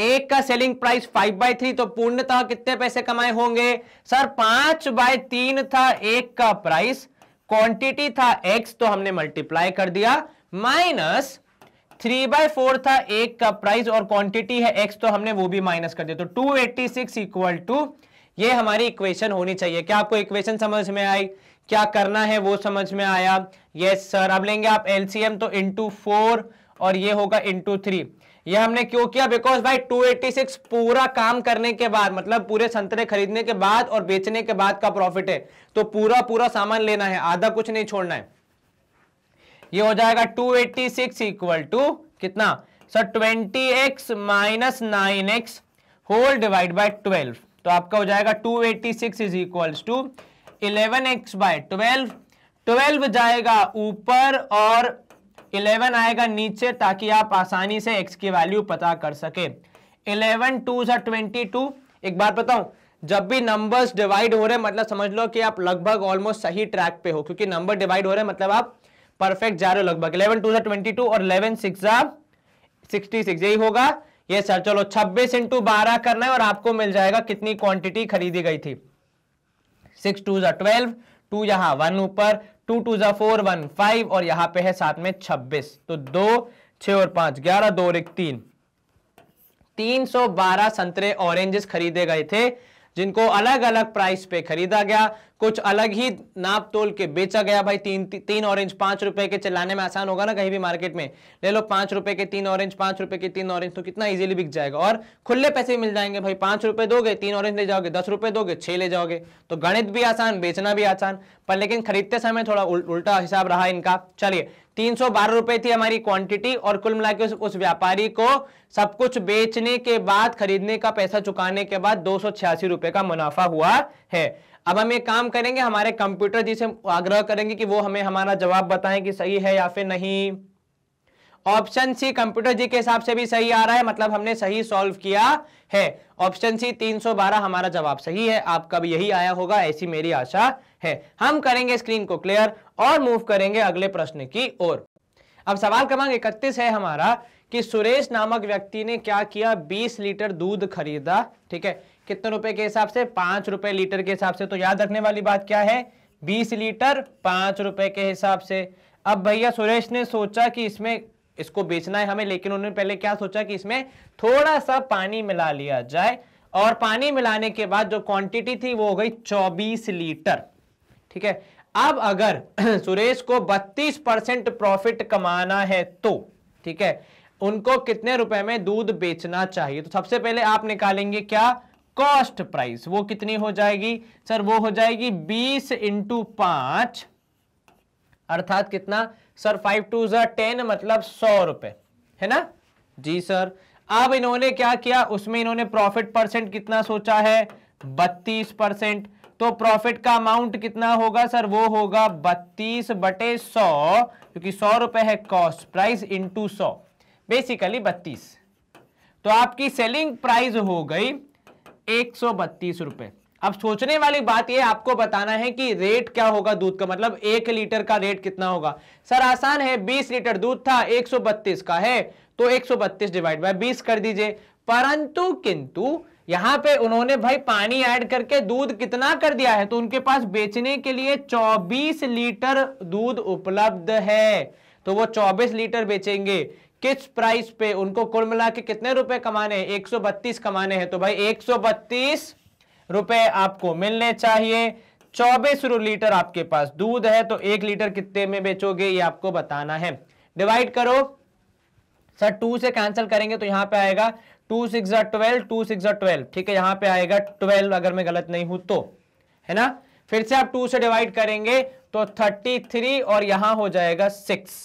एक का selling price five by three तो पूर्णतः कितने पैसे कमाए होंगे सर पांच बाय तीन था एक का प्राइस क्वांटिटी था एक्स तो हमने मल्टीप्लाई कर दिया माइनस थ्री बाय फोर था एक का प्राइस और क्वांटिटी है एक्स तो हमने वो भी माइनस कर दिया तो two eighty six equal to ये हमारी इक्वेशन होनी चाहिए क्या आपको इक्वेशन समझ में आई क्या करना है वो समझ में आया यस सर अब लेंगे आप एलसीएम तो इंटू फोर और ये होगा इंटू थ्री ये हमने क्यों किया बिकॉज भाई 286 पूरा काम करने के बाद मतलब पूरे संतरे खरीदने के बाद और बेचने के बाद का प्रॉफिट है तो पूरा पूरा सामान लेना है आधा कुछ नहीं छोड़ना है ये हो जाएगा 286 एट्टी सिक्स इक्वल टू कितना sir twenty x minus nine x whole divide by twelve तो आपका हो जाएगा 286 eighty six is equals to eleven x by twelve twelve जाएगा ऊपर और इलेवन आएगा नीचे ताकि आप आसानी से एक्स की वैल्यू पता कर सके इलेवन टू सा ट्वेंटी टू एक बार बताऊं जब भी नंबर्स डिवाइड हो रहे मतलब समझ लो कि आप लगभग ऑलमोस्ट सही ट्रैक पे हो क्योंकि नंबर डिवाइड हो रहे मतलब आप परफेक्ट जा रहे हो लगभग इलेवन टू ट्वेंटी टू और इलेवन सिक्स सिक्सटी सिक्स यही होगा ये सर चलो छब्बीस इंटू बारह करना है और आपको मिल जाएगा कितनी क्वांटिटी खरीदी गई थी सिक्स टू जो ट्वेल्व टू यहां वन ऊपर टू टू जो फोर वन फाइव और यहां पे है साथ में छब्बीस तो दो छ और पांच ग्यारह दो और एक तीन तीन सौ बारह संतरे ऑरेंजेस खरीदे गए थे जिनको अलग अलग प्राइस पे खरीदा गया कुछ अलग ही नाप तोल के बेचा गया भाई तीन ती, तीन ऑरेंज पांच रुपए के चलाने में आसान होगा ना कहीं भी मार्केट में ले लो पांच रुपए के तीन ऑरेंज पांच रुपए के तीन ऑरेंज तो कितना इजीली बिक जाएगा और खुले पैसे मिल जाएंगे भाई पांच रुपए दोगे तीन ऑरेंज ले जाओगे दस रुपए दोगे छह ले जाओगे तो गणित भी आसान बेचना भी आसान पर लेकिन खरीदते समय थोड़ा उल, उल्टा हिसाब रहा इनका चलिए तीन सौ बारह रुपए थी हमारी क्वांटिटी और कुल मिला उस, उस व्यापारी को सब कुछ बेचने के बाद खरीदने का पैसा चुकाने के बाद दो सौ छियासी रुपए का मुनाफा हुआ है अब हम एक काम करेंगे हमारे कंप्यूटर जी से आग्रह करेंगे कि वो हमें हमारा जवाब बताएं कि सही है या फिर नहीं ऑप्शन सी कंप्यूटर जी के हिसाब से भी सही आ रहा है मतलब हमने सही सॉल्व किया है ऑप्शन सी 312 हमारा जवाब सही है आपका भी यही आया होगा ऐसी मेरी आशा है हम करेंगे स्क्रीन को क्लियर और मूव करेंगे अगले प्रश्न की ओर अब सवाल क्रमांक इकतीस है हमारा कि सुरेश नामक व्यक्ति ने क्या किया 20 लीटर दूध खरीदा ठीक है कितने रुपए के हिसाब से पांच रुपए लीटर के हिसाब से तो याद रखने वाली बात क्या है 20 लीटर पांच रुपए के हिसाब से अब भैया सुरेश ने सोचा कि इसमें इसको बेचना है हमें लेकिन उन्होंने पहले क्या सोचा कि इसमें थोड़ा सा पानी मिला लिया जाए और पानी मिलाने के बाद जो क्वांटिटी थी वो हो गई चौबीस लीटर ठीक है अब अगर सुरेश को 32 परसेंट प्रॉफिट कमाना है तो ठीक है उनको कितने रुपए में दूध बेचना चाहिए तो सबसे पहले आप निकालेंगे क्या कॉस्ट प्राइस वो कितनी हो जाएगी सर वो हो जाएगी 20 इंटू पांच अर्थात कितना सर फाइव टू जर टेन मतलब सौ रुपए है ना जी सर अब इन्होंने क्या किया उसमें इन्होंने प्रॉफिट परसेंट कितना सोचा है बत्तीस परसेंट तो प्रॉफिट का अमाउंट कितना होगा सर वो होगा बत्तीस बटे सौ क्योंकि सौ रुपए है कॉस्ट प्राइस इंटू सौ बेसिकली बत्तीस तो आपकी सेलिंग प्राइस हो गई एक सौ बत्तीस रुपए अब सोचने वाली बात यह आपको बताना है कि रेट क्या होगा दूध का मतलब एक लीटर का रेट कितना होगा सर आसान है बीस लीटर दूध था एक का है तो एक डिवाइड बाय बीस कर दीजिए परंतु किंतु यहां पे उन्होंने भाई पानी ऐड करके दूध कितना कर दिया है तो उनके पास बेचने के लिए 24 लीटर दूध उपलब्ध है तो वो 24 लीटर बेचेंगे किस प्राइस पे उनको कुल मिला के कितने रुपए कमाने हैं 132 कमाने हैं तो भाई 132 रुपए आपको मिलने चाहिए चौबीस लीटर आपके पास दूध है तो एक लीटर कितने में बेचोगे ये आपको बताना है डिवाइड करो सर टू से कैंसिल करेंगे तो यहां पे आएगा two six twelve two six twelve ठीक है यहां पे आएगा ट्वेल्व अगर मैं गलत नहीं हूं तो है ना फिर से आप टू से डिवाइड करेंगे तो थर्टी थ्री और यहां हो जाएगा सिक्स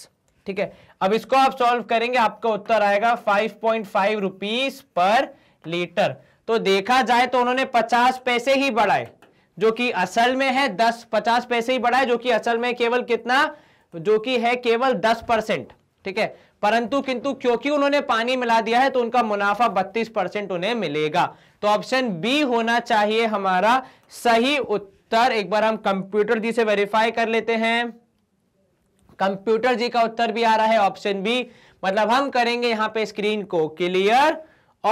ठीक है अब इसको आप सॉल्व करेंगे आपका उत्तर आएगा five point five rupees per litre तो देखा जाए तो उन्होंने पचास पैसे ही बढ़ाए जो कि असल में है दस पचास पैसे ही बढ़ाए जो कि असल में केवल कितना जो कि है केवल दस परसेंट ठीक है परंतु किंतु क्योंकि उन्होंने पानी मिला दिया है तो उनका मुनाफा 32 परसेंट उन्हें मिलेगा तो ऑप्शन बी होना चाहिए हमारा सही उत्तर एक बार हम कंप्यूटर जी से वेरीफाई कर लेते हैं कंप्यूटर जी का उत्तर भी आ रहा है ऑप्शन बी मतलब हम करेंगे यहां पे स्क्रीन को क्लियर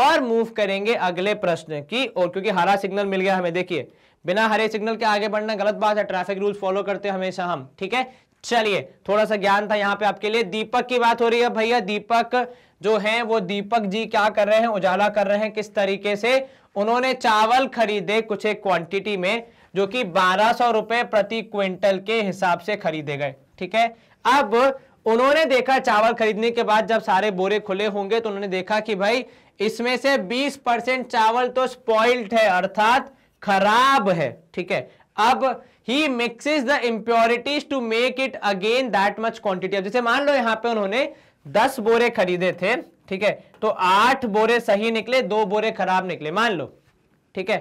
और मूव करेंगे अगले प्रश्न की और क्योंकि हरा सिग्नल मिल गया हमें देखिए बिना हरे सिग्नल के आगे बढ़ना गलत बात है ट्रैफिक रूल फॉलो करते हैं हमेशा हम ठीक है चलिए थोड़ा सा ज्ञान था यहाँ पे आपके लिए दीपक की बात हो रही है भैया दीपक जो है वो दीपक जी क्या कर रहे हैं उजाला कर रहे हैं किस तरीके से उन्होंने चावल खरीदे कुछ एक क्वांटिटी में जो कि बारह सौ रुपए प्रति क्विंटल के हिसाब से खरीदे गए ठीक है अब उन्होंने देखा चावल खरीदने के बाद जब सारे बोरे खुले होंगे तो उन्होंने देखा कि भाई इसमें से बीस परसेंट चावल तो स्पॉइल्ड है अर्थात खराब है ठीक है अब he mixes the impurities to make it again that much quantity जैसे मान लो यहां पे उन्होंने दस बोरे खरीदे थे ठीक है तो आठ बोरे सही निकले दो बोरे खराब निकले मान लो ठीक है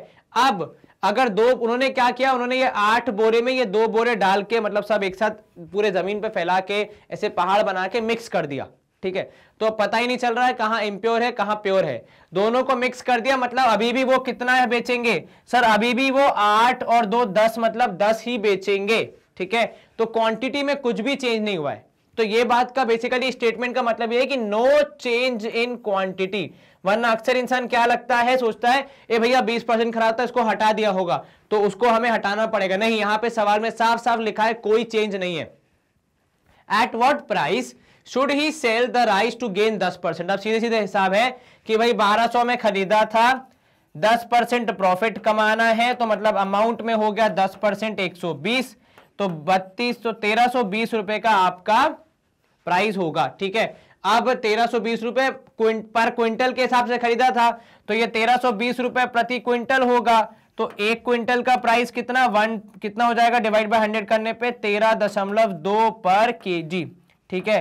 अब अगर दो उन्होंने क्या किया उन्होंने ये आठ बोरे में ये दो बोरे डाल के मतलब सब एक साथ पूरे जमीन पे फैला के ऐसे पहाड़ बना के मिक्स कर दिया ठीक है तो पता ही नहीं चल रहा है कहां इम्प्योर है कहां प्योर है दोनों को मिक्स कर दिया मतलब अभी भी वो कितना बेचेंगे सर अभी भी वो आठ और दो दस मतलब दस ही बेचेंगे ठीक है तो क्वांटिटी में कुछ भी चेंज नहीं हुआ है तो ये बात का बेसिकली स्टेटमेंट का मतलब ये है कि नो चेंज इन क्वांटिटी वरना अक्सर इंसान क्या लगता है सोचता है ए भैया 20 परसेंट खराब था इसको हटा दिया होगा तो उसको हमें हटाना पड़ेगा नहीं यहां पे सवाल में साफ साफ लिखा है कोई चेंज नहीं है at what price should he sell the rice to gain दस परसेंट अब सीधे सीधे हिसाब है कि भाई बारह सौ में खरीदा था दस परसेंट प्रॉफिट कमाना है तो मतलब अमाउंट में हो गया दस परसेंट एक सौ बीस तो बत्तीस तो तेरह सो बीस रुपए का आपका प्राइस होगा ठीक है अब तेरह सो बीस रुपए पर क्विंटल के हिसाब से खरीदा था तो ये तेरह सो बीस रुपए प्रति क्विंटल होगा तो एक क्विंटल का प्राइस कितना वन कितना हो जाएगा डिवाइड बाय हंड्रेड करने पे तेरह दशमलव दो पर के जी ठीक है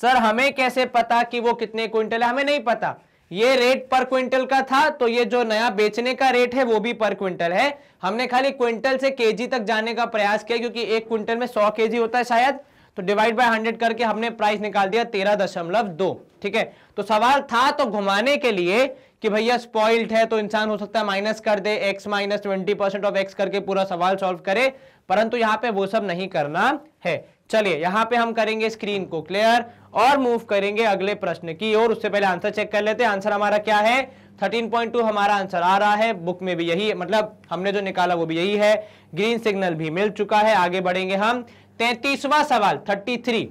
सर हमें कैसे पता कि वो कितने क्विंटल है हमें नहीं पता ये रेट पर क्विंटल का था तो ये जो नया बेचने का रेट है वो भी पर क्विंटल है हमने खाली क्विंटल से केजी तक जाने का प्रयास किया क्योंकि एक क्विंटल में सौ केजी होता है शायद तो डिवाइड बाय हंड्रेड करके हमने प्राइस निकाल दिया तेरह दशमलव दो ठीक है तो सवाल था तो घुमाने के लिए कि भैया स्पॉइल्ड है तो इंसान हो सकता है माइनस कर दे x minus twenty percent of x करके पूरा सवाल सॉल्व करे परंतु यहाँ पे वो सब नहीं करना है चलिए यहां पे हम करेंगे स्क्रीन को क्लियर और मूव करेंगे अगले प्रश्न की और उससे पहले आंसर चेक कर लेते हैं आंसर हमारा क्या है 13.2 हमारा आंसर आ रहा है बुक में भी यही मतलब हमने जो निकाला वो भी यही है ग्रीन सिग्नल भी मिल चुका है आगे बढ़ेंगे हम तैतीसवा सवाल 33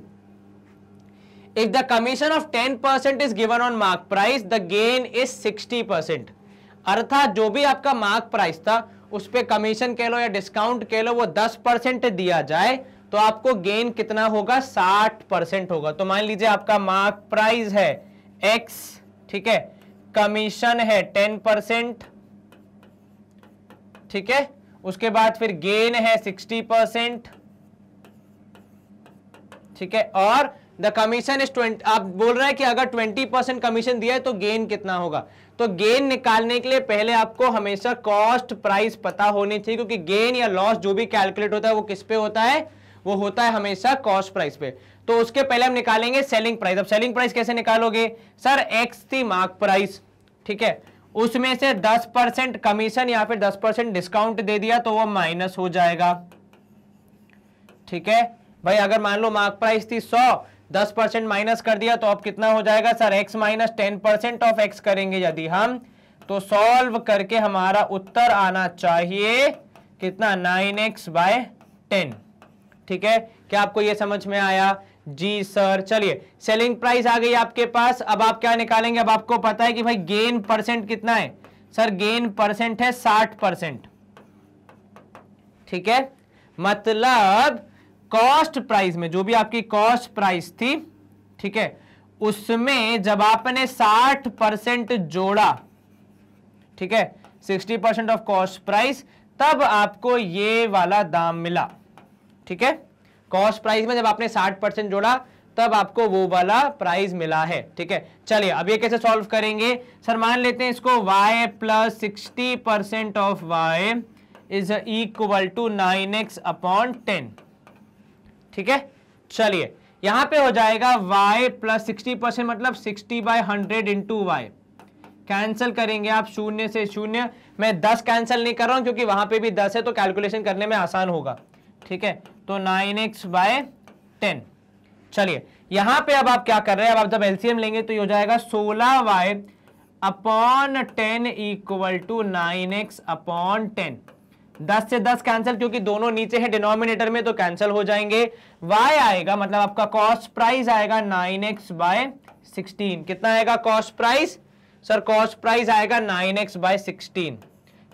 commission of ten percent 10% given on mark price the gain is sixty 60% अर्थात जो भी आपका मार्क प्राइस था उस पर कमीशन कह लो या डिस्काउंट कह लो वो 10 परसेंट दिया जाए तो आपको गेन कितना होगा साठ परसेंट होगा तो मान लीजिए आपका मार्क प्राइस है एक्स ठीक है कमीशन है टेन परसेंट ठीक है उसके बाद फिर गेन है सिक्सटी परसेंट ठीक है और द कमीशन इज ट्वेंटी आप बोल रहे हैं कि अगर ट्वेंटी परसेंट कमीशन दिया है तो गेन कितना होगा तो गेन निकालने के लिए पहले आपको हमेशा कॉस्ट प्राइस पता होनी चाहिए क्योंकि गेन या लॉस जो भी कैलकुलेट होता है वो किस पे होता है वो होता है हमेशा कॉस्ट प्राइस पे तो उसके पहले हम निकालेंगे सेलिंग प्राइस अब सेलिंग प्राइस कैसे निकालोगे सर एक्स थी मार्क प्राइस ठीक है उसमें से 10 परसेंट कमीशन या पे 10 परसेंट डिस्काउंट दे दिया तो वो माइनस हो जाएगा ठीक है भाई अगर मान लो मार्क प्राइस थी 100 10 परसेंट माइनस कर दिया तो अब कितना हो जाएगा sir x minus ten percent of x करेंगे यदि हम तो सॉल्व करके हमारा उत्तर आना चाहिए कितना 9x एक्स बाय टेन ठीक है क्या आपको यह समझ में आया जी सर चलिए सेलिंग प्राइस आ गई आपके पास अब आप क्या निकालेंगे अब आपको पता है कि भाई गेन परसेंट कितना है सर गेन परसेंट है साठ परसेंट ठीक है मतलब कॉस्ट प्राइस में जो भी आपकी कॉस्ट प्राइस थी ठीक है उसमें जब आपने साठ परसेंट जोड़ा ठीक है sixty percent of cost price तब आपको ये वाला दाम मिला ठीक है कॉस्ट प्राइस में जब आपने 60 परसेंट जोड़ा तब आपको वो वाला प्राइस मिला है ठीक है चलिए अब ये कैसे सॉल्व करेंगे सर मान लेते हैं इसको y plus sixty percent of y is equal to nine x upon ten ठीक है चलिए यहां पे हो जाएगा y प्लस सिक्सटी परसेंट मतलब sixty by hundred into y cancel करेंगे आप शून्य से शून्य मैं दस कैंसिल नहीं कर रहा हूं क्योंकि वहां पे भी दस है तो कैलकुलेशन करने में आसान होगा ठीक है तो नाइन एक्स बाय टेन चलिए यहां पे अब आप क्या कर रहे हैं अब आप जब एलसीएम लेंगे तो ये हो जाएगा सोलह y upon ten equal to nine x upon ten दस से दस कैंसिल क्योंकि दोनों नीचे हैं डिनोमिनेटर में तो कैंसिल हो जाएंगे वाई आएगा मतलब आपका कॉस्ट प्राइस आएगा नाइन एक्स बाय सिक्सटीन कितना आएगा cost price sir cost price आएगा नाइन एक्स बाय सिक्सटीन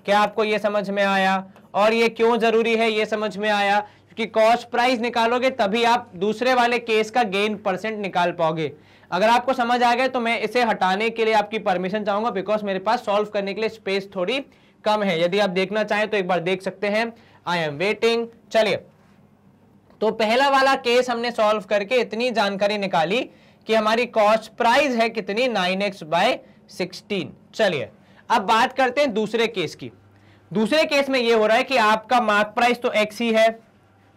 क्या आपको ये समझ में आया और ये क्यों जरूरी है ये समझ में आया उसकी कॉस्ट प्राइस निकालोगे तभी आप दूसरे वाले केस का गेन परसेंट निकाल पाओगे अगर आपको समझ आ गया तो मैं इसे हटाने के लिए आपकी परमिशन चाहूंगा बिकॉज मेरे पास सॉल्व करने के लिए स्पेस थोड़ी कम है यदि आप देखना चाहें तो एक बार देख सकते हैं आई एम वेटिंग चलिए तो पहला वाला केस हमने सॉल्व करके इतनी जानकारी निकाली कि हमारी कॉस्ट प्राइस है कितनी नाइन एक्स बाय सिक्सटीन चलिए अब बात करते हैं दूसरे केस की दूसरे केस में ये हो रहा है कि आपका मार्क प्राइस तो एक्स ही है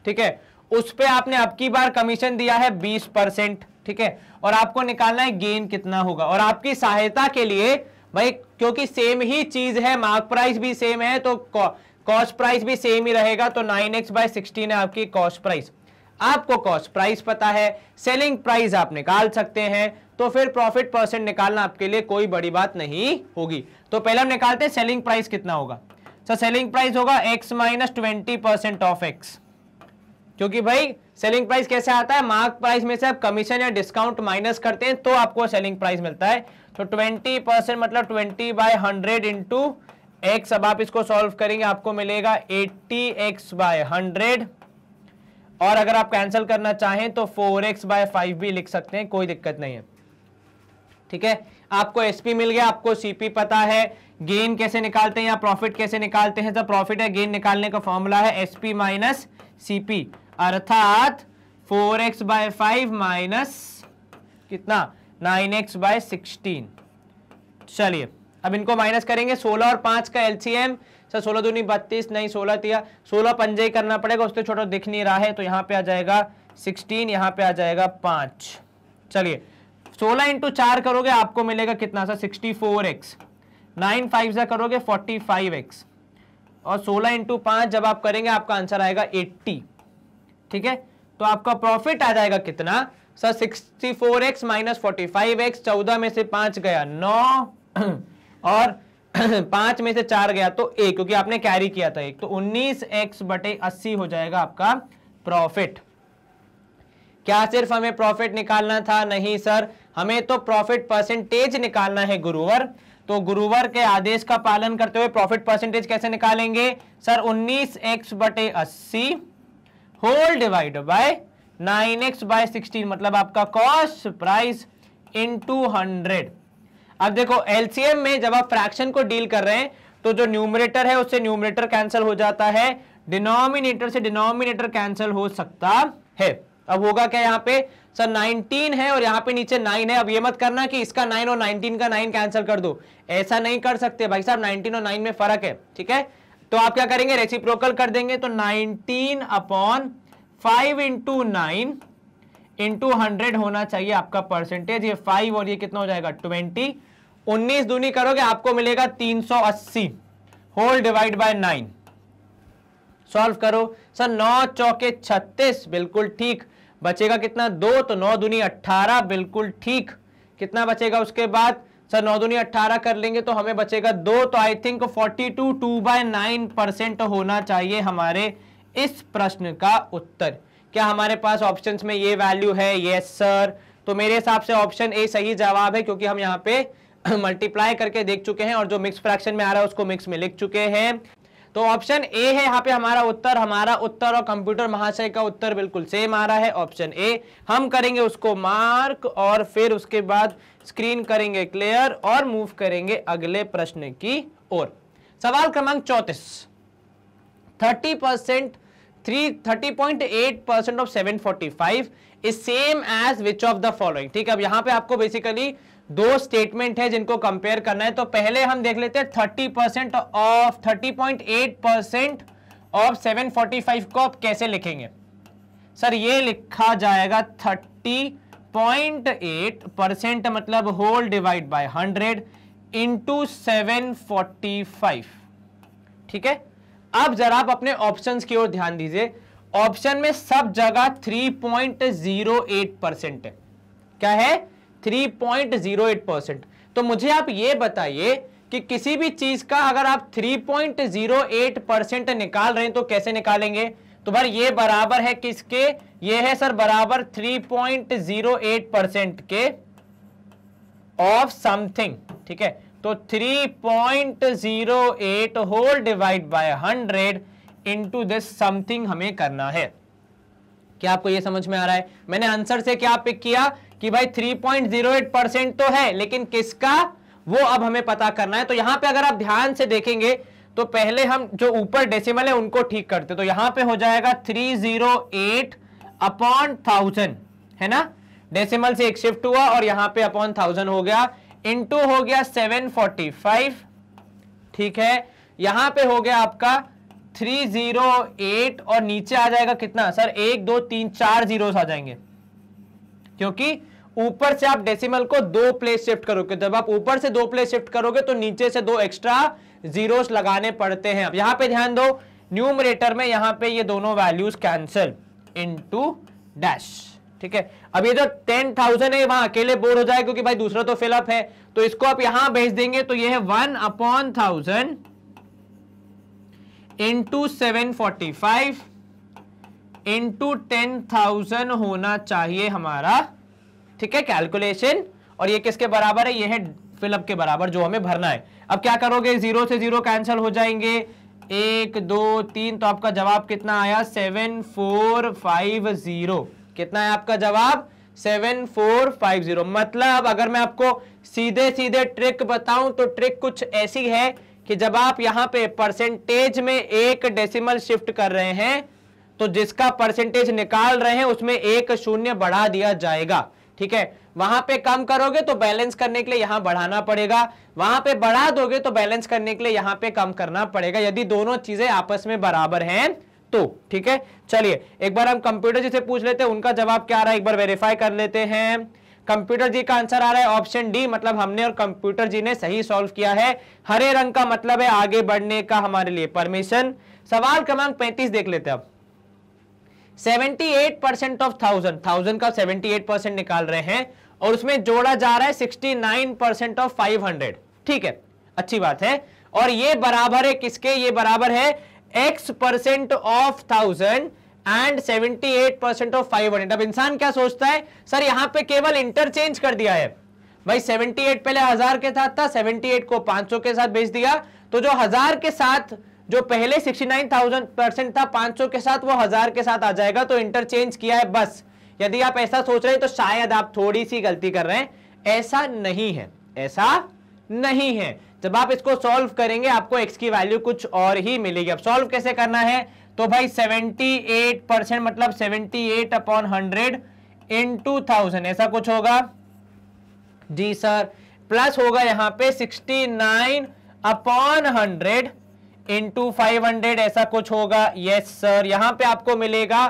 ठीक है उस पर आपने अब की बार कमीशन दिया है बीस परसेंट ठीक है और आपको निकालना है गेन कितना होगा और आपकी सहायता के लिए भाई क्योंकि सेम ही चीज है मार्क प्राइस भी सेम है तो कॉस्ट प्राइस भी सेम ही रहेगा तो नाइन एक्स बाय सिक्सटीन है आपकी कॉस्ट प्राइस आपको कॉस्ट प्राइस पता है सेलिंग प्राइस आप निकाल सकते हैं तो फिर प्रॉफिट परसेंट निकालना आपके लिए कोई बड़ी बात नहीं होगी तो पहले हम निकालते हैं सेलिंग प्राइस कितना होगा सर सेलिंग प्राइस होगा x minus twenty percent of x क्योंकि भाई सेलिंग प्राइस कैसे आता है मार्क प्राइस में से आप कमीशन या डिस्काउंट माइनस करते हैं तो आपको सेलिंग प्राइस मिलता है तो 20 परसेंट मतलब 20 बाय 100 इंटू एक्स अब आप इसको सॉल्व करेंगे आपको मिलेगा 80 एक्स बाय हंड्रेड और अगर आप कैंसिल करना चाहें तो 4x एक्स बाय फाइव भी लिख सकते हैं कोई दिक्कत नहीं है ठीक है आपको एसपी मिल गया आपको सीपी पता है गेन कैसे निकालते हैं या प्रॉफिट कैसे निकालते हैं तो प्रॉफिट या गेन निकालने का फॉर्मूला है एसपी माइनस सीपी अर्थात four x by five minus कितना नाइन एक्स बाय सिक्सटीन चलिए अब इनको माइनस करेंगे सोलह और पांच का एलसीएम सर सोलह दूनी बत्तीस नहीं सोलह तिया सोलह पंजे करना पड़ेगा उससे छोटा दिख नहीं रहा है तो यहाँ पे आ जाएगा सिक्सटीन यहाँ पे आ जाएगा पांच चलिए सोलह इंटू चार करोगे आपको मिलेगा कितना सा sixty four x nine five सा करोगे फोर्टी फाइव एक्स और सोलह इंटू पांच जब आप करेंगे आपका आंसर आएगा एट्टी ठीक है तो आपका प्रॉफिट आ जाएगा कितना sir sixty four x minus forty five x चौदह में से पांच गया नौ और पांच में से चार गया तो एक क्योंकि आपने कैरी किया था एक तो उन्नीस एक्स बटे अस्सी हो जाएगा आपका प्रॉफिट क्या सिर्फ हमें प्रॉफिट निकालना था नहीं सर हमें तो प्रॉफिट परसेंटेज निकालना है गुरुवर तो गुरुवर के आदेश का पालन करते हुए प्रॉफिट परसेंटेज कैसे निकालेंगे सर उन्नीस एक्स बटे अस्सी whole divide by nine x by sixteen मतलब आपका cost price into hundred अब देखो एलसीएम में जब आप फ्रैक्शन को डील कर रहे हैं तो जो न्यूमरेटर है उससे न्यूमरेटर कैंसिल हो जाता है डिनोमिनेटर से डिनोमिनेटर कैंसिल हो सकता है अब होगा क्या यहाँ पे सर 19 है और यहाँ पे नीचे 9 है अब ये मत करना कि इसका 9 और 19 का 9 कैंसिल कर दो ऐसा नहीं कर सकते भाई साहब 19 और 9 में फर्क है ठीक है तो आप क्या करेंगे रेसिप्रोकल कर देंगे तो 19 upon five into nine into hundred होना चाहिए आपका परसेंटेज ये फाइव और ये कितना हो जाएगा ट्वेंटी उन्नीस दूनी करोगे आपको मिलेगा तीन सौ अस्सी whole divide by nine solve करो सर नौ चौके छत्तीस बिल्कुल ठीक बचेगा कितना दो तो नौ दूनी अट्ठारह बिल्कुल ठीक कितना बचेगा उसके बाद सर नौ दुनिया अट्ठारह कर लेंगे तो हमें बचेगा दो तो I think forty two two by nine percent होना चाहिए हमारे इस प्रश्न का उत्तर क्या हमारे पास ऑप्शन में ये वैल्यू है यस सर तो मेरे हिसाब से ऑप्शन ए सही जवाब है क्योंकि हम यहाँ पे मल्टीप्लाई करके देख चुके हैं और जो मिक्स फ्रैक्शन में आ रहा है उसको मिक्स में लिख चुके हैं तो ऑप्शन ए है यहाँ पे हमारा उत्तर हमारा उत्तर और कंप्यूटर महाशय का उत्तर बिल्कुल सेम आ रहा है ऑप्शन ए हम करेंगे उसको मार्क और फिर उसके बाद स्क्रीन करेंगे क्लियर और मूव करेंगे अगले प्रश्न की ओर सवाल क्रमांक चौतीस thirty percent three thirty point eight percent of seven forty five is same as which of the following ठीक है अब यहां पे आपको बेसिकली दो स्टेटमेंट है जिनको कंपेयर करना है तो पहले हम देख लेते हैं thirty percent of thirty point eight percent of seven forty five को आप कैसे लिखेंगे सर ये लिखा जाएगा थर्टी पॉइंट एट परसेंट मतलब whole divide by hundred into seven forty five ठीक है अब जरा आप अपने ऑप्शन की ओर ध्यान दीजिए ऑप्शन में सब जगह three point zero eight percent है क्या है three point zero eight percent तो मुझे आप ये बताइए कि किसी भी चीज का अगर आप 3.08 परसेंट निकाल रहे हैं तो कैसे निकालेंगे तो भाई ये बराबर है किसके ये है सर बराबर 3.08 परसेंट के ऑफ समथिंग ठीक है तो 3.08 whole divide by 100 into this something हमें करना है क्या आपको ये समझ में आ रहा है मैंने आंसर से क्या पिक किया कि भाई 3.08 परसेंट तो है लेकिन किसका वो अब हमें पता करना है तो यहां पे अगर आप ध्यान से देखेंगे तो पहले हम जो ऊपर डेसिमल है उनको ठीक करते तो यहां पे हो जाएगा 308 अपॉन थाउजेंड है ना डेसिमल से एक शिफ्ट हुआ और यहां पे अपॉन थाउजेंड हो गया इंटू हो गया सेवन फोर्टी फाइव ठीक है यहां पे हो गया आपका थ्री जीरो एट और नीचे आ जाएगा कितना सर एक दो तीन चार जीरो आ जाएंगे क्योंकि ऊपर से आप डेसिमल को दो प्लेस शिफ्ट करोगे जब आप ऊपर से दो प्लेस शिफ्ट करोगे तो नीचे से दो एक्स्ट्रा जीरोस लगाने पड़ते हैं अब यहां पे ध्यान दो न्यूमरेटर में यहां पे ये दोनों वैल्यूज कैंसिल टू डैश ठीक है अब ये जो टेन थाउजेंड है वहां अकेले बोर हो जाए क्योंकि भाई दूसरा तो फिलअप है तो इसको आप यहां भेज देंगे तो ये है one upon thousand into seven forty five into ten thousand होना चाहिए हमारा ठीक है कैलकुलेशन और ये किसके बराबर है ये है फिलअप के बराबर जो हमें भरना है अब क्या करोगे जीरो से जीरो कैंसिल हो जाएंगे एक दो तीन तो आपका जवाब कितना आया सेवन फोर फाइव जीरो कितना है आपका जवाब सेवन फोर फाइव जीरो मतलब अगर मैं आपको सीधे सीधे ट्रिक बताऊं तो ट्रिक कुछ ऐसी है कि जब आप यहां पे परसेंटेज में एक डेसिमल शिफ्ट कर रहे हैं तो जिसका परसेंटेज निकाल रहे हैं उसमें एक शून्य बढ़ा दिया जाएगा ठीक है वहां पे कम करोगे तो बैलेंस करने के लिए यहां बढ़ाना पड़ेगा वहां पे बढ़ा दोगे तो बैलेंस करने के लिए यहां पे कम करना पड़ेगा यदि दोनों चीजें आपस में बराबर हैं तो ठीक है चलिए एक बार हम कंप्यूटर जी से पूछ लेते हैं उनका जवाब क्या आ रहा है एक बार वेरीफाई कर लेते हैं कंप्यूटर जी का आंसर आ रहा है ऑप्शन डी मतलब हमने और कंप्यूटर जी ने सही सॉल्व किया है हरे रंग का मतलब है आगे बढ़ने का हमारे लिए परमिशन सवाल क्रमांक पैंतीस देख लेते हैं अब 78 परसेंट ऑफ थाउजेंड थाउजेंड का 78 परसेंट निकाल रहे हैं और उसमें जोड़ा जा रहा है sixty nine percent of five hundred ठीक है अच्छी बात है और ये बराबर है किसके ये बराबर है x percent of thousand and seventy eight percent of five hundred अब इंसान क्या सोचता है सर यहां पे केवल इंटरचेंज कर दिया है भाई 78 पहले हजार के साथ था 78 को 500 के साथ बेच दिया तो जो हजार के साथ जो पहले 69,000 परसेंट था 500 के साथ वो हजार के साथ आ जाएगा तो इंटरचेंज किया है बस यदि आप ऐसा सोच रहे हैं तो शायद आप थोड़ी सी गलती कर रहे हैं ऐसा नहीं है ऐसा नहीं है जब आप इसको सॉल्व करेंगे आपको एक्स की वैल्यू कुछ और ही मिलेगी अब सॉल्व कैसे करना है तो भाई 78 परसेंट मतलब 78 upon hundred into thousand ऐसा कुछ होगा जी सर प्लस होगा यहां पे 69 अपॉन हंड्रेड इंटू फाइव ऐसा कुछ होगा यस सर यहां पे आपको मिलेगा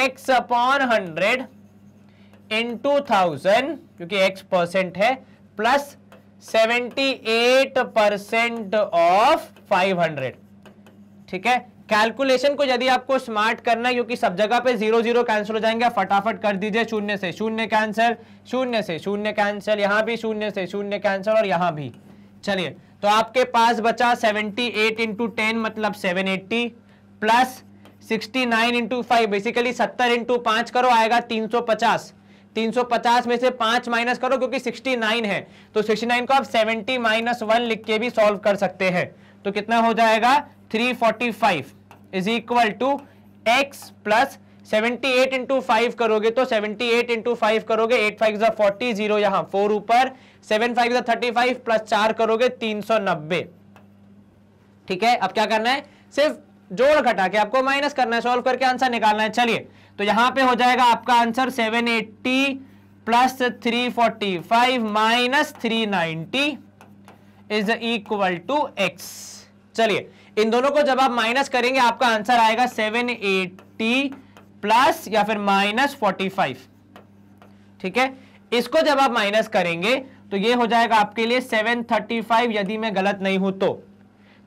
x upon hundred into thousand क्योंकि एक्स परसेंट है plus seventy eight percent of five hundred ठीक है कैलकुलेशन को यदि आपको स्मार्ट करना है क्योंकि सब जगह पे जीरो जीरो कैंसिल हो जाएंगे फटाफट कर दीजिए शून्य से शून्य कैंसिल शून्य से शून्य कैंसिल यहां भी शून्य से शून्य कैंसिल और यहां भी चलिए तो आपके पास बचा 78 एट इंटू टेन मतलब 780 plus sixty nine into five basically सत्तर इंटू पांच करो आएगा तीन सौ पचास तीन सौ पचास में से पांच माइनस करो क्योंकि सिक्सटी नाइन है तो सिक्सटी नाइन को आप सेवेंटी माइनस वन लिख के भी सॉल्व कर सकते हैं तो कितना हो जाएगा three forty five is equal to x plus seventy eight into five करोगे तो सेवेंटी एट इंटू फाइव करोगे एट फाइव जो फोर्टी जीरो यहाँ फोर ऊपर सेवन फाइव जो थर्टी फाइव प्लस चार करोगे तीन सौ नब्बे ठीक है अब क्या करना है सिर्फ जोड़ घटा के आपको माइनस करना है सॉल्व करके आंसर निकालना है चलिए तो यहां पे हो जाएगा आपका answer 780 eighty plus three forty five minus three ninety is equal to x चलिए इन दोनों को जब आप माइनस करेंगे आपका आंसर आएगा सेवन प्लस या फिर माइनस फोर्टी फाइव ठीक है इसको जब आप माइनस करेंगे तो ये हो जाएगा आपके लिए सेवन थर्टी फाइव यदि मैं गलत नहीं हूं तो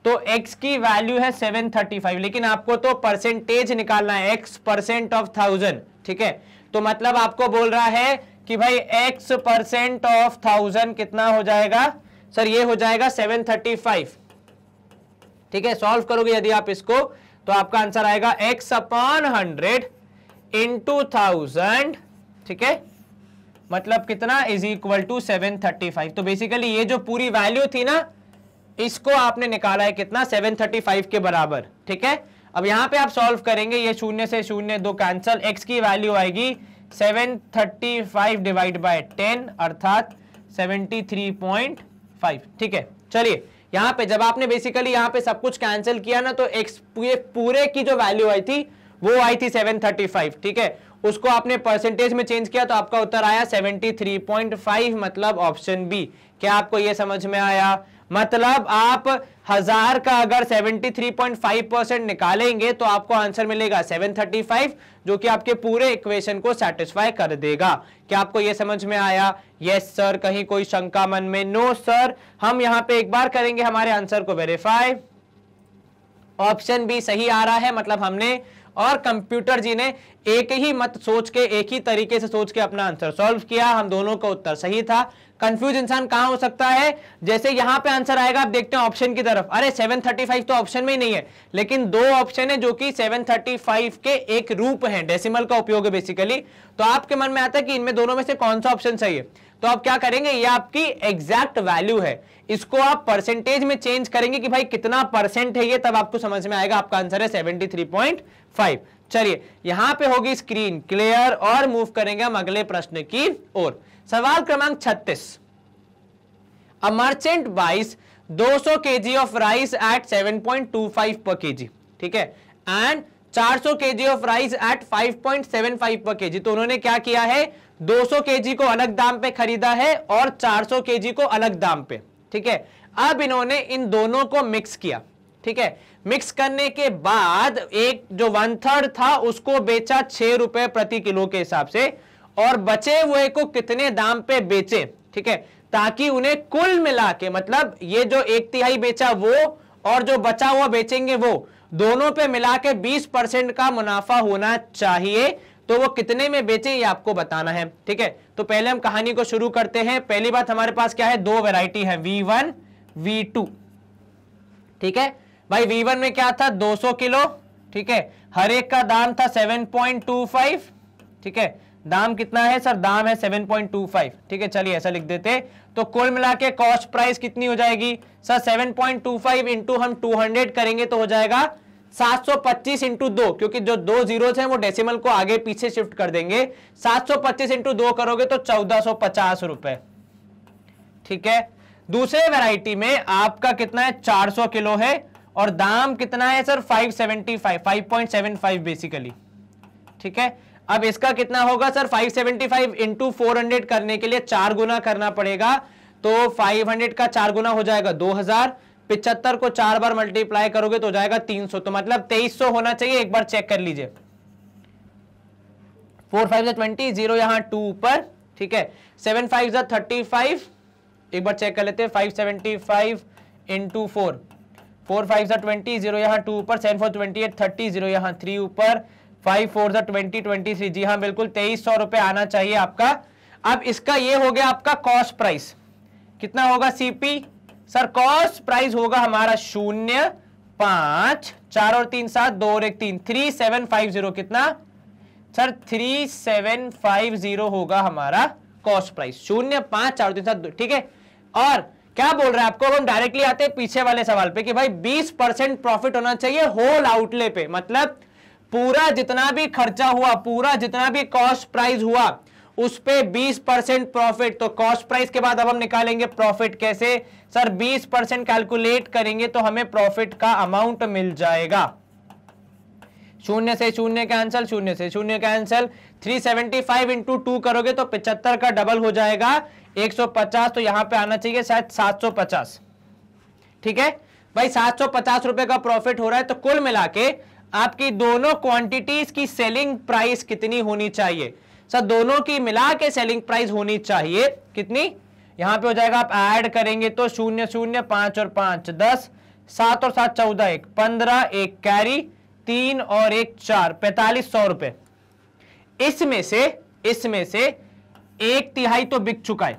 तो x की वैल्यू है 735 लेकिन आपको तो परसेंटेज निकालना है x परसेंट ऑफ थाउजेंड ठीक है तो मतलब आपको बोल रहा है कि भाई x परसेंट ऑफ थाउजेंड कितना हो जाएगा सर ये हो जाएगा 735 ठीक है सॉल्व करोगे यदि आप इसको तो आपका आंसर आएगा x upon hundred into thousand ठीक है मतलब कितना इज इक्वल टू फाइव तो बेसिकली ये जो पूरी वैल्यू थी ना इसको आपने निकाला है कितना 735 के बराबर ठीक है अब यहां पे आप सॉल्व करेंगे ये शून्य से शून्य दो कैंसल एक्स की वैल्यू आएगी 735 डिवाइड बाय टेन अर्थात 73.5 ठीक है चलिए यहां पे जब आपने बेसिकली यहां पे सब कुछ कैंसिल किया ना तो एक्स पूरे पूरे की जो वैल्यू आई थी वो आई थी 735 ठीक है उसको आपने परसेंटेज में चेंज किया तो आपका उत्तर आया 73.5 मतलब ऑप्शन बी क्या आपको ये समझ में आया मतलब आप हजार का अगर 73.5 परसेंट निकालेंगे तो आपको आंसर मिलेगा 735 जो कि आपके पूरे इक्वेशन को सेटिस्फाई कर देगा क्या आपको यह समझ में आया यस सर कहीं कोई शंका मन में नो no, सर हम यहां पे एक बार करेंगे हमारे आंसर को वेरीफाई ऑप्शन बी सही आ रहा है मतलब हमने और कंप्यूटर जी ने एक ही मत सोच के एक ही तरीके से सोच के अपना आंसर सॉल्व किया हम दोनों का उत्तर सही था कंफ्यूज इंसान कहां हो सकता है जैसे यहां पे आंसर आएगा आप देखते हैं ऑप्शन की तरफ अरे 735 तो ऑप्शन में ही नहीं है लेकिन दो ऑप्शन है जो कि 735 के एक रूप हैं डेसिमल का उपयोग है बेसिकली तो आपके मन में आता है कि इनमें दोनों में से कौन सा ऑप्शन सही है तो आप क्या करेंगे ये आपकी एग्जैक्ट वैल्यू है इसको आप परसेंटेज में चेंज करेंगे कि भाई कितना परसेंट है ये तब आपको समझ में आएगा आपका आंसर है सेवेंटी थ्री पॉइंट फाइव चलिए यहां पे होगी स्क्रीन क्लियर और मूव करेंगे हम अगले प्रश्न की ओर सवाल क्रमांक छत्तीस अ मर्चेंट बाइस 200 जी ऑफ राइस एट 7.25 पर जी ठीक है and 400 G of rice at 5.75 per K जी तो उन्होंने क्या किया है 200 केजी को अलग दाम पे खरीदा है और 400 केजी को अलग दाम पे ठीक है अब इन्होंने इन दोनों को मिक्स किया ठीक है मिक्स करने के बाद एक जो वन थर्ड था उसको बेचा छह रुपए प्रति किलो के हिसाब से और बचे हुए को कितने दाम पे बेचे ठीक है ताकि उन्हें कुल मिला के मतलब ये जो एक तिहाई बेचा वो और जो बचा हुआ बेचेंगे वो दोनों पे मिला के बीस परसेंट का मुनाफा होना चाहिए तो वो कितने में बेचे ये आपको बताना है ठीक है तो पहले हम कहानी को शुरू करते हैं पहली बात हमारे पास क्या है दो वेराइटी है वी वन वी टू ठीक है भाई वी वन में क्या था सौ किलो ठीक है हर एक का दाम था 7.25 ठीक है दाम कितना है सर दाम है 7.25 ठीक है चलिए ऐसा लिख देते तो कुल मिला के कॉस्ट प्राइस कितनी हो जाएगी सर 7.25 पॉइंट इंटू हम 200 करेंगे तो हो जाएगा सात सौ पच्चीस इंटू दो क्योंकि जो दो जीरो है वो डेसिमल को आगे पीछे शिफ्ट कर देंगे सात सौ पच्चीस इंटू दो करोगे तो चौदह सौ पचास रुपए ठीक है दूसरे वैरायटी में आपका कितना है चार सौ किलो है और दाम कितना है sir five seventy five five point seven five basically ठीक है अब इसका कितना होगा सर 575 सेवेंटी फाइव इंटू करने के लिए चार गुना करना पड़ेगा तो 500 का चार गुना हो जाएगा 2000 पिछहत्तर को चार बार मल्टीप्लाई करोगे तो जाएगा जाएगा 300 तो मतलब 2300 होना चाहिए एक बार चेक कर लीजिए फोर फाइव ट्वेंटी जीरो यहां टू ऊपर ठीक है सेवन फाइव जो थर्टी फाइव एक बार चेक कर लेते हैं five seventy five into four four five जो ट्वेंटी जीरो यहाँ टू ऊपर seven four twenty eight thirty zero यहाँ थ्री ऊपर फाइव फोर जो ट्वेंटी ट्वेंटी थ्री जी हाँ बिल्कुल तेईस सौ रुपए आना चाहिए आपका अब इसका ये हो गया आपका कॉस्ट प्राइस कितना होगा सीपी सर कॉस्ट प्राइस होगा हमारा शून्य पांच चार और तीन सात दो और एक तीन थ्री सेवन फाइव जीरो कितना sir three seven five zero होगा हमारा कॉस्ट प्राइस शून्य पांच चार तीन सात ठीक है और क्या बोल रहा है आपको हम डायरेक्टली आते हैं पीछे वाले सवाल पे कि भाई 20 परसेंट प्रॉफिट होना चाहिए होल आउटले पे मतलब पूरा जितना भी खर्चा हुआ पूरा जितना भी कॉस्ट प्राइस हुआ उस पर बीस परसेंट प्रॉफिट तो कॉस्ट प्राइस के बाद अब हम निकालेंगे प्रॉफिट कैसे सर बीस परसेंट कैलकुलेट करेंगे तो हमें प्रॉफिट का अमाउंट मिल जाएगा शून्य से शून्य कैंसल शून्य से शून्य cancel 375 seventy five into two करोगे तो 75 का डबल हो जाएगा 150 तो यहां पे आना चाहिए शायद 750 ठीक है भाई पचास रुपए का प्रॉफिट हो रहा है तो कुल मिला के आपकी दोनों क्वांटिटीज की सेलिंग प्राइस कितनी होनी चाहिए सर दोनों की मिला के सेलिंग प्राइस होनी चाहिए कितनी यहां पे हो जाएगा आप ऐड करेंगे तो शून्य शून्य पांच और पांच दस सात और सात चौदह एक पंद्रह एक कैरी तीन और एक चार पैतालीस सौ रुपए इसमें से इसमें से एक तिहाई तो बिक चुका है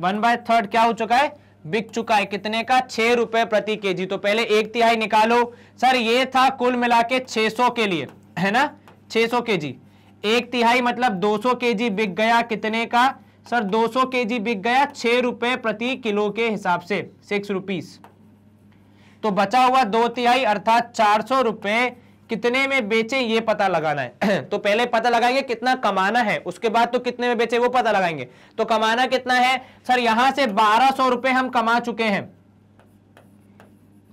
वन बाय थर्ड क्या हो चुका है बिक चुका है कितने का छह रुपए प्रति केजी तो पहले एक तिहाई निकालो सर ये था कुल मिला के छह सौ के लिए है ना छह सौ के जी एक तिहाई मतलब 200 जी बिक गया कितने का सर 200 जी बिक गया छह रुपए प्रति किलो के हिसाब से सिक्स रुपीस तो बचा हुआ दो तिहाई अर्थात चार सौ रुपये कितने में बेचे ये पता लगाना है तो पहले पता लगाएंगे कितना कमाना है उसके बाद तो कितने में बेचे वो पता लगाएंगे तो कमाना कितना है सर यहां से बारह सौ रुपए हम कमा चुके हैं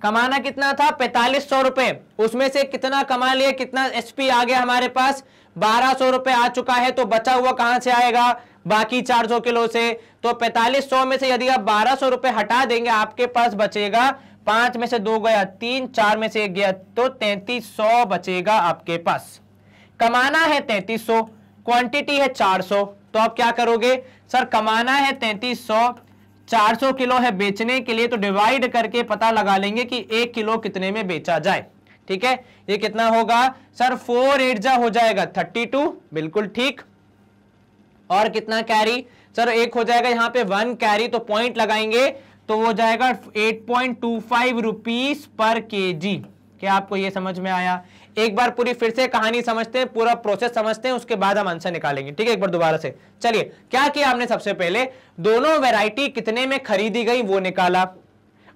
कमाना कितना था पैतालीस सौ रुपए उसमें से कितना कमा लिया कितना एसपी आ गया हमारे पास बारह सौ रुपए आ चुका है तो बचा हुआ कहां से आएगा बाकी 400 किलो से तो 4500 में से यदि आप बारह सौ रुपए हटा देंगे आपके पास बचेगा पांच में से दो गया तीन चार में से एक गया तो तैतीस सौ बचेगा आपके पास कमाना है तैतीस सौ क्वांटिटी है चार सौ तो आप क्या करोगे सर कमाना है तैतीस सौ चार सौ किलो है बेचने के लिए तो डिवाइड करके पता लगा लेंगे कि एक किलो कितने में बेचा जाए ठीक है ये कितना होगा सर फोर एट जा हो जाएगा थर्टी टू बिल्कुल ठीक और कितना कैरी सर एक हो जाएगा यहाँ पे वन कैरी तो पॉइंट लगाएंगे तो वो जाएगा eight point two five rupees per K जी क्या आपको ये समझ में आया एक बार पूरी फिर से कहानी समझते हैं पूरा प्रोसेस समझते हैं उसके बाद हम आंसर निकालेंगे ठीक है एक बार दोबारा से चलिए क्या किया आपने सबसे पहले दोनों वेराइटी कितने में खरीदी गई वो निकाला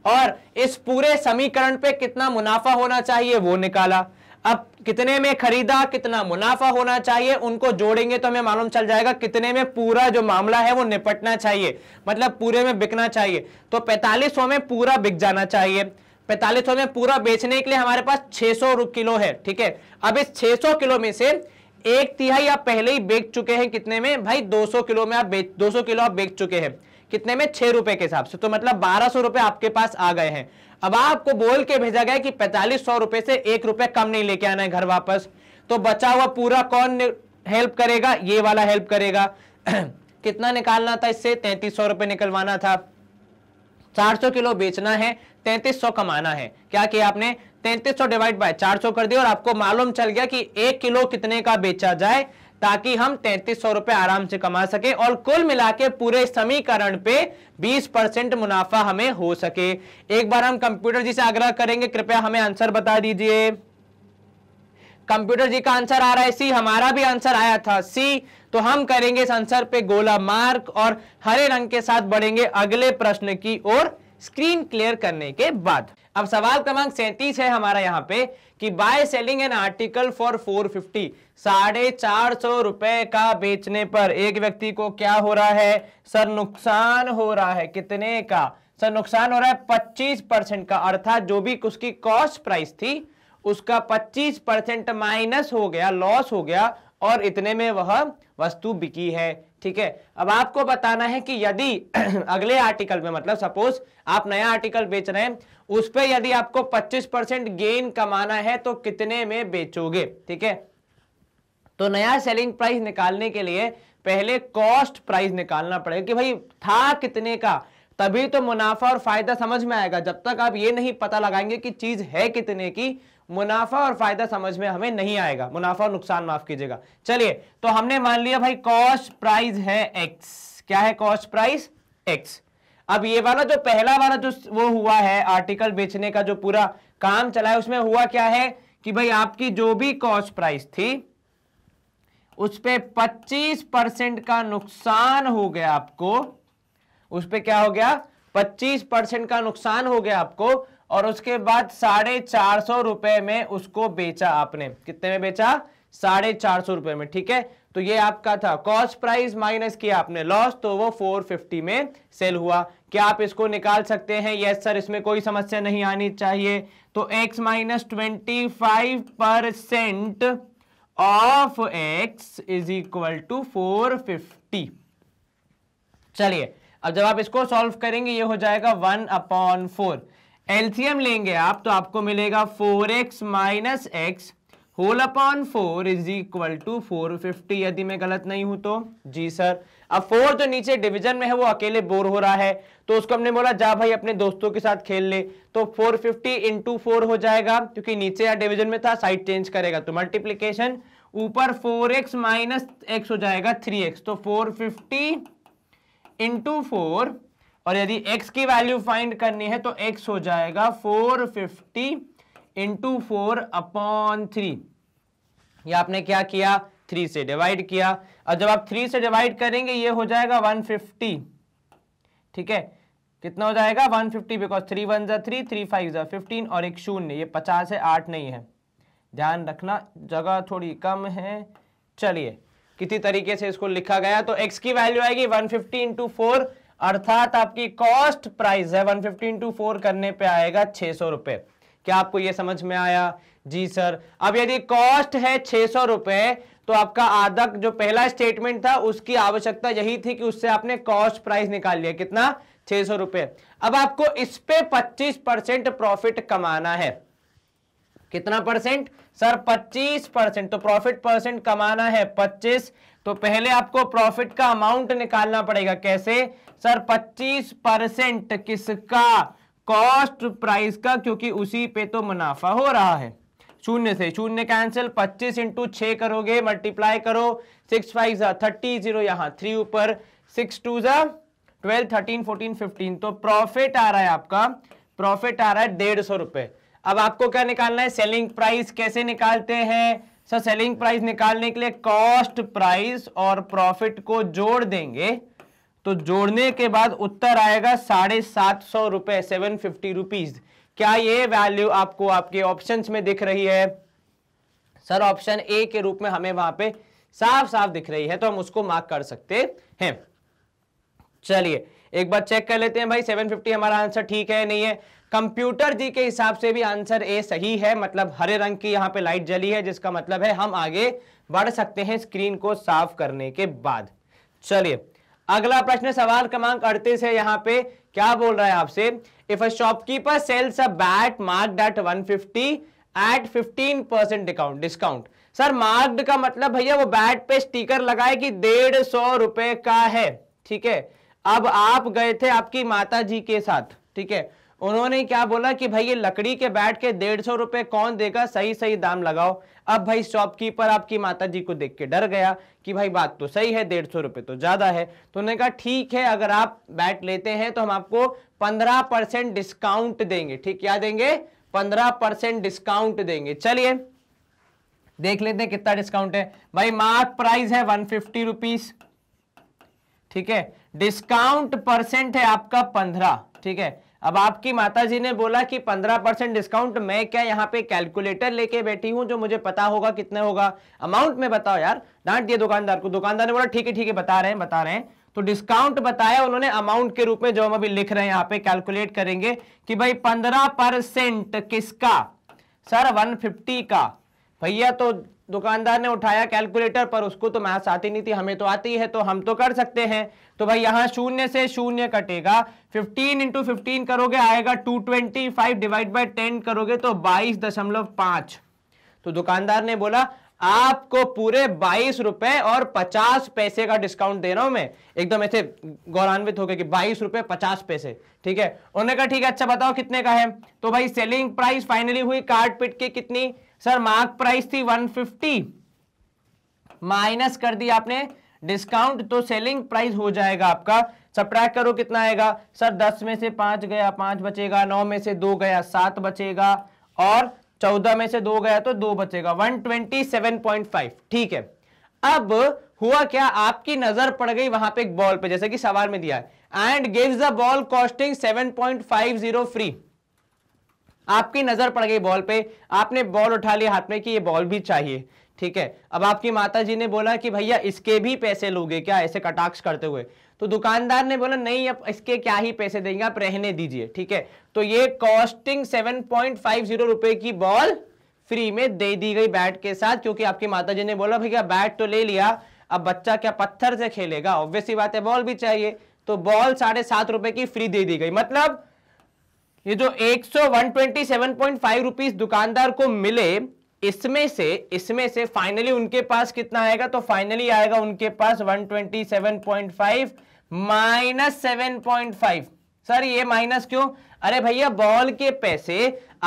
और इस पूरे समीकरण पे कितना मुनाफा होना चाहिए वो निकाला अब कितने में खरीदा कितना मुनाफा होना चाहिए उनको जोड़ेंगे तो हमें मालूम चल जाएगा कितने में पूरा जो मामला है वो निपटना चाहिए मतलब पूरे में बिकना चाहिए तो पैतालीस में पूरा बिक जाना चाहिए पैतालीस में पूरा बेचने के लिए हमारे पास छह सौ किलो है ठीक है अब इस छह सौ किलो में से एक तिहाई आप पहले ही बेच चुके हैं कितने में भाई 200 किलो में आप बेच 200 किलो आप बेच चुके हैं कितने में छह रुपए के हिसाब से तो मतलब बारह सौ रुपए आपके पास आ गए हैं अब आपको बोल के भेजा गया कि पैंतालीस सौ रुपए से एक रुपए कम नहीं लेके आना है घर वापस तो बचा हुआ पूरा कौन हेल्प करेगा ये वाला हेल्प करेगा कितना निकालना था इससे तैतीस सौ रुपए निकलवाना था चार सौ किलो बेचना है तैतीस सौ कमाना है क्या किया आपने तैतीस सौ डिवाइड बाय चार सौ कर दिया और आपको मालूम चल गया कि एक किलो कितने का बेचा जाए ताकि हम तैतीस सौ रुपए आराम से कमा सके और कुल मिला के पूरे समीकरण पे 20 परसेंट मुनाफा हमें हो सके एक बार हम कंप्यूटर जी से आग्रह करेंगे कृपया हमें आंसर बता दीजिए कंप्यूटर जी का आंसर आ रहा है सी हमारा भी आंसर आया था सी तो हम करेंगे इस आंसर पे गोला मार्क और हरे रंग के साथ बढ़ेंगे अगले प्रश्न की ओर स्क्रीन क्लियर करने के बाद अब सवाल क्रमांक सैतीस है हमारा यहाँ पे कि by selling an article for 450 साढ़े चार सौ रुपए का बेचने पर एक व्यक्ति को क्या हो रहा है सर नुकसान हो रहा है कितने का सर नुकसान हो रहा है पच्चीस परसेंट का अर्थात जो भी उसकी कॉस्ट प्राइस थी उसका 25 परसेंट माइनस हो गया लॉस हो गया और इतने में वह वस्तु बिकी है ठीक है अब आपको बताना है कि यदि अगले आर्टिकल में मतलब सपोज आप नया आर्टिकल बेच रहे हैं उस पर यदि आपको 25 परसेंट गेन कमाना है तो कितने में बेचोगे ठीक है तो नया सेलिंग प्राइस निकालने के लिए पहले कॉस्ट प्राइस निकालना पड़ेगा कि भाई था कितने का तभी तो मुनाफा और फायदा समझ में आएगा जब तक आप ये नहीं पता लगाएंगे कि चीज है कितने की मुनाफा और फायदा समझ में हमें नहीं आएगा मुनाफा और नुकसान माफ कीजिएगा चलिए तो हमने मान लिया भाई कॉस्ट प्राइस है एक्स क्या है कॉस्ट प्राइस एक्स अब ये वाला जो पहला वाला जो वो हुआ है आर्टिकल बेचने का जो पूरा काम चला है उसमें हुआ क्या है कि भाई आपकी जो भी कॉस्ट प्राइस थी उस पर पच्चीस परसेंट का नुकसान हो गया आपको उस पर क्या हो गया पच्चीस परसेंट का नुकसान हो गया आपको और उसके बाद साढ़े चार सौ रुपए में उसको बेचा आपने कितने में बेचा साढ़े चार सौ रुपए में ठीक है तो ये आपका था कॉस्ट प्राइस माइनस किया आपने लॉस तो वो फोर फिफ्टी में सेल हुआ क्या आप इसको निकाल सकते हैं यस सर इसमें कोई समस्या नहीं आनी चाहिए तो x minus twenty five percent of x is equal to four fifty चलिए अब जब आप इसको सॉल्व करेंगे ये हो जाएगा वन अपॉन फोर एलसीएम लेंगे आप तो आपको मिलेगा four x minus x whole upon four is equal to four fifty यदि मैं गलत नहीं हूं तो जी सर अब फोर जो नीचे डिवीजन में है वो अकेले बोर हो रहा है तो उसको हमने बोला जा भाई अपने दोस्तों के साथ खेल ले तो फोर फिफ्टी इंटू फोर हो जाएगा क्योंकि नीचे या डिवीजन में था साइड चेंज करेगा तो मल्टीप्लीकेशन ऊपर फोर एक्स माइनस एक्स हो जाएगा थ्री एक्स तो फोर फिफ्टी इंटू फोर और यदि x की वैल्यू फाइंड करनी है तो x हो जाएगा 450 fifty into four upon three ये आपने क्या किया थ्री से डिवाइड किया और जब आप थ्री से डिवाइड करेंगे ये हो जाएगा 150 ठीक है कितना हो जाएगा 150 फिफ्टी बिकॉज थ्री वन जो थ्री थ्री फाइव जो फिफ्टीन और एक शून्य ये पचास है आठ नहीं है ध्यान रखना जगह थोड़ी कम है चलिए किसी तरीके से इसको लिखा गया तो x की वैल्यू आएगी 150 फिफ्टी इंटू फोर अर्थात आपकी कॉस्ट प्राइस है वन फिफ्टी इंटू फोर करने पे आएगा छह सौ रुपए क्या आपको यह समझ में आया जी सर अब यदि कॉस्ट है छह सौ रुपए तो आपका आधक जो पहला स्टेटमेंट था उसकी आवश्यकता यही थी कि उससे आपने कॉस्ट प्राइस निकाल लिया कितना छह सौ रुपए अब आपको इस पे पच्चीस परसेंट प्रॉफिट कमाना है कितना परसेंट सर 25 परसेंट तो प्रॉफिट परसेंट कमाना है 25 तो पहले आपको प्रॉफिट का अमाउंट निकालना पड़ेगा कैसे सर 25 परसेंट किसका कॉस्ट प्राइस का क्योंकि उसी पे तो मुनाफा हो रहा है शून्य से शून्य कैंसिल पच्चीस इंटू छ करोगे मल्टीप्लाई करो सिक्स फाइव ज़ा थर्टी जीरो यहां थ्री ऊपर सिक्स टू ज़ा ट्वेल्व थर्टीन फोर्टीन फिफ्टीन तो प्रॉफिट आ रहा है आपका प्रॉफिट आ रहा है डेढ़ सौ रुपए अब आपको क्या निकालना है सेलिंग प्राइस कैसे निकालते हैं सर सेलिंग प्राइस निकालने के लिए कॉस्ट प्राइस और प्रॉफिट को जोड़ देंगे तो जोड़ने के बाद उत्तर आएगा साढ़े सात सौ रुपए सेवन फिफ्टी रुपीज क्या ये वैल्यू आपको आपके ऑप्शंस में दिख रही है सर ऑप्शन ए के रूप में हमें वहां पे साफ साफ दिख रही है तो हम उसको मार्क कर सकते हैं चलिए एक बार चेक कर लेते हैं भाई फिफ्टी हमारा आंसर ठीक है नहीं है कंप्यूटर जी के हिसाब से भी आंसर ए सही है मतलब हरे रंग की यहाँ पे लाइट जली है जिसका मतलब है हम आगे बढ़ सकते हैं स्क्रीन को साफ करने के बाद चलिए अगला प्रश्न सवाल क्रमांक अड़तीस है यहाँ पे क्या बोल रहा है आपसे if a shopkeeper sells a bat marked at fifty at 15 percent discount discount sir marked का मतलब भैया वो बैट पे स्टिकर लगाए कि डेढ़ सौ रुपए का है ठीक है अब आप गए थे आपकी माता जी के साथ ठीक है उन्होंने क्या बोला कि भाई ये लकड़ी के बैट के डेढ़ सौ रुपए कौन देगा सही सही दाम लगाओ अब भाई शॉपकीपर आपकी माता जी को देख के डर गया कि भाई बात तो सही है डेढ़ सौ रुपए तो ज़्यादा है तो उन्होंने कहा ठीक है अगर आप बैट लेते हैं तो हम आपको पंद्रह परसेंट डिस्काउंट देंगे ठीक क्या देंगे पंद्रह परसेंट डिस्काउंट देंगे चलिए देख लेते हैं कितना डिस्काउंट है भाई मार्क प्राइस है वन फिफ्टी रुपीज ठीक है डिस्काउंट परसेंट है आपका पंद्रह ठीक है अब आपकी माताजी ने बोला कि 15 परसेंट डिस्काउंट मैं क्या यहाँ पे कैलकुलेटर लेके बैठी हूँ जो मुझे पता होगा कितने होगा अमाउंट में बताओ यार डांट दिया दुकानदार को दुकानदार ने बोला ठीक है ठीक है बता रहे हैं बता रहे हैं तो डिस्काउंट बताया उन्होंने अमाउंट के रूप में जो हम अभी लिख रहे हैं यहाँ पे कैलकुलेट करेंगे कि भाई पंद्रह परसेंट किसका सर वन फिफ्टी का भैया तो दुकानदार ने उठाया कैलकुलेटर पर उसको तो मैथ्स आती नहीं थी हमें तो आती है तो हम तो कर सकते हैं तो भाई यहाँ शून्य से शून्य कटेगा 15 इंटू फिफ्टीन करोगे आएगा 225 डिवाइड बाई टेन करोगे तो 22.5 तो दुकानदार ने बोला आपको पूरे बाईस रुपए और पचास पैसे का डिस्काउंट दे रहा हूं मैं एकदम ऐसे गौरवान्वित हो गए कि बाईस रुपए पचास पैसे ठीक है उन्होंने कहा ठीक है अच्छा बताओ कितने का है तो भाई सेलिंग प्राइस फाइनली हुई कार्ड पिट की कितनी सर मार्क प्राइस थी 150 माइनस कर दिया आपने डिस्काउंट तो सेलिंग प्राइस हो जाएगा आपका ट्रैक करो कितना आएगा सर दस में से पांच गया पांच बचेगा नौ में से दो गया सात बचेगा और चौदह में से दो गया तो दो बचेगा one twenty seven point five ठीक है अब हुआ क्या आपकी नजर पड़ गई वहां पे एक बॉल पे जैसे कि सवाल में दिया है and gives the ball costing seven point five zero free आपकी नजर पड़ गई बॉल पे आपने बॉल उठा लिया हाथ में कि ये बॉल भी चाहिए ठीक है अब आपकी माता जी ने बोला कि भैया इसके भी पैसे लोगे क्या ऐसे कटाक्ष करते हुए तो दुकानदार ने बोला नहीं अब इसके क्या ही पैसे देंगे आप रहने दीजिए ठीक है तो ये costing seven point five zero रुपए की बॉल फ्री में दे दी गई बैट के साथ क्योंकि आपकी माता जी ने बोला भैया बैट तो ले लिया अब बच्चा क्या पत्थर से खेलेगा ऑब्वियसली बात है बॉल भी चाहिए तो बॉल साढ़े सात रुपए की फ्री दे दी गई मतलब ये जो एक सौ one twenty seven point five rupees दुकानदार को मिले इसमें से इसमें से फाइनली उनके पास कितना आएगा तो फाइनली आएगा उनके पास one twenty seven point five minus seven point five sir ये माइनस क्यों अरे भैया बॉल के पैसे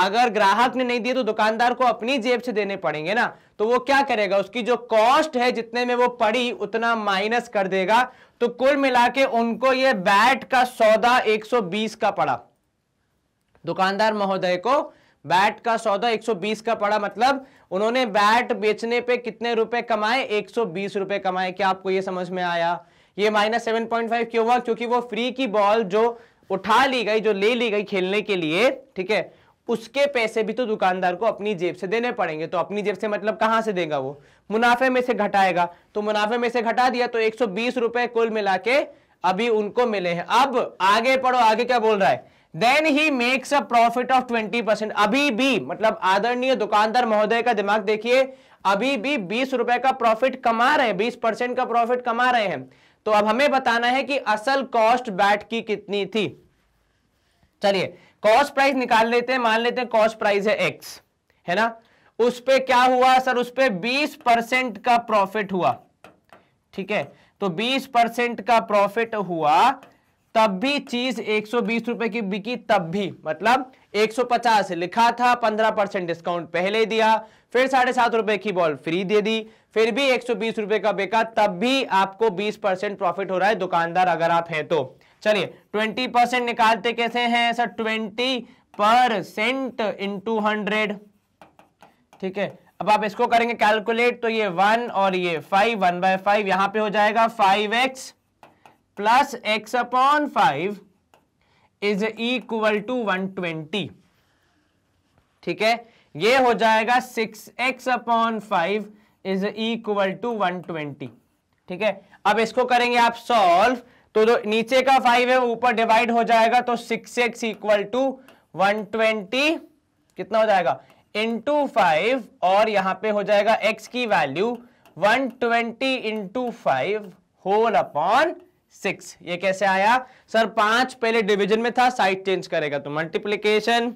अगर ग्राहक ने नहीं दिए तो दुकानदार को अपनी जेब से देने पड़ेंगे ना तो वो क्या करेगा उसकी जो कॉस्ट है जितने में वो पड़ी उतना माइनस कर देगा तो कुल मिला के उनको ये बैट का सौदा 120 का पड़ा दुकानदार महोदय को बैट का सौदा 120 का पड़ा मतलब उन्होंने बैट बेचने पे कितने रुपए कमाए 120 रुपए कमाए क्या आपको ये समझ में आया ये माइनस सेवन पॉइंट फाइव क्यों हुआ क्योंकि वो फ्री की बॉल जो उठा ली गई जो ले ली गई खेलने के लिए ठीक है उसके पैसे भी तो दुकानदार को अपनी जेब से देने पड़ेंगे तो अपनी जेब से मतलब कहां से देगा वो मुनाफे में से घटाएगा तो मुनाफे में से घटा दिया तो एक सौ बीस रुपए कुल मिला के अभी उनको मिले हैं अब आगे पढ़ो आगे क्या बोल रहा है then he makes a profit of twenty percent अभी भी मतलब आदरणीय दुकानदार महोदय का दिमाग देखिए अभी भी बीस रुपए का प्रॉफिट कमा रहे हैं बीस परसेंट का प्रॉफिट कमा रहे हैं तो अब हमें बताना है कि असल कॉस्ट बैट की कितनी थी चलिए कॉस्ट प्राइस निकाल लेते हैं मान लेते हैं कॉस्ट प्राइस है एक्स है ना उस पर क्या हुआ सर उस पर बीस परसेंट का प्रॉफिट हुआ ठीक है तो बीस परसेंट का प्रॉफिट हुआ तब भी चीज बीस रुपए की बिकी तब भी मतलब 150 लिखा था 15 परसेंट डिस्काउंट पहले दिया फिर साढ़े सात रुपए की बॉल फ्री दे दी फिर भी बीस रुपए का बेका तब भी आपको 20 परसेंट प्रॉफिट हो रहा है दुकानदार अगर आप हैं तो चलिए 20 परसेंट निकालते कैसे हैं सर 20 परसेंट इंटू हंड्रेड ठीक है अब आप इसको करेंगे कैलकुलेट तो ये वन और ये फाइव वन बाय फाइव यहां पर हो जाएगा five x plus x upon five is equal to one twenty ठीक है ये हो जाएगा six x upon five is equal to one twenty ठीक है अब इसको करेंगे आप सॉल्व तो जो नीचे का फाइव है वो ऊपर डिवाइड हो जाएगा तो six x equal to one twenty कितना हो जाएगा इंटू फाइव और यहां पे हो जाएगा एक्स की value one twenty into five whole upon six ये कैसे आया सर पांच पहले डिवीजन में था साइड चेंज करेगा तो मल्टीप्लीकेशन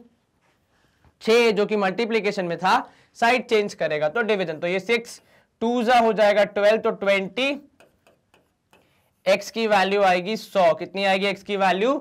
छ जो कि मल्टीप्लीकेशन में था साइड चेंज करेगा तो डिवीजन तो ये सिक्स टू जा हो जाएगा ट्वेल्व तो ट्वेंटी एक्स की वैल्यू आएगी सौ कितनी आएगी एक्स की वैल्यू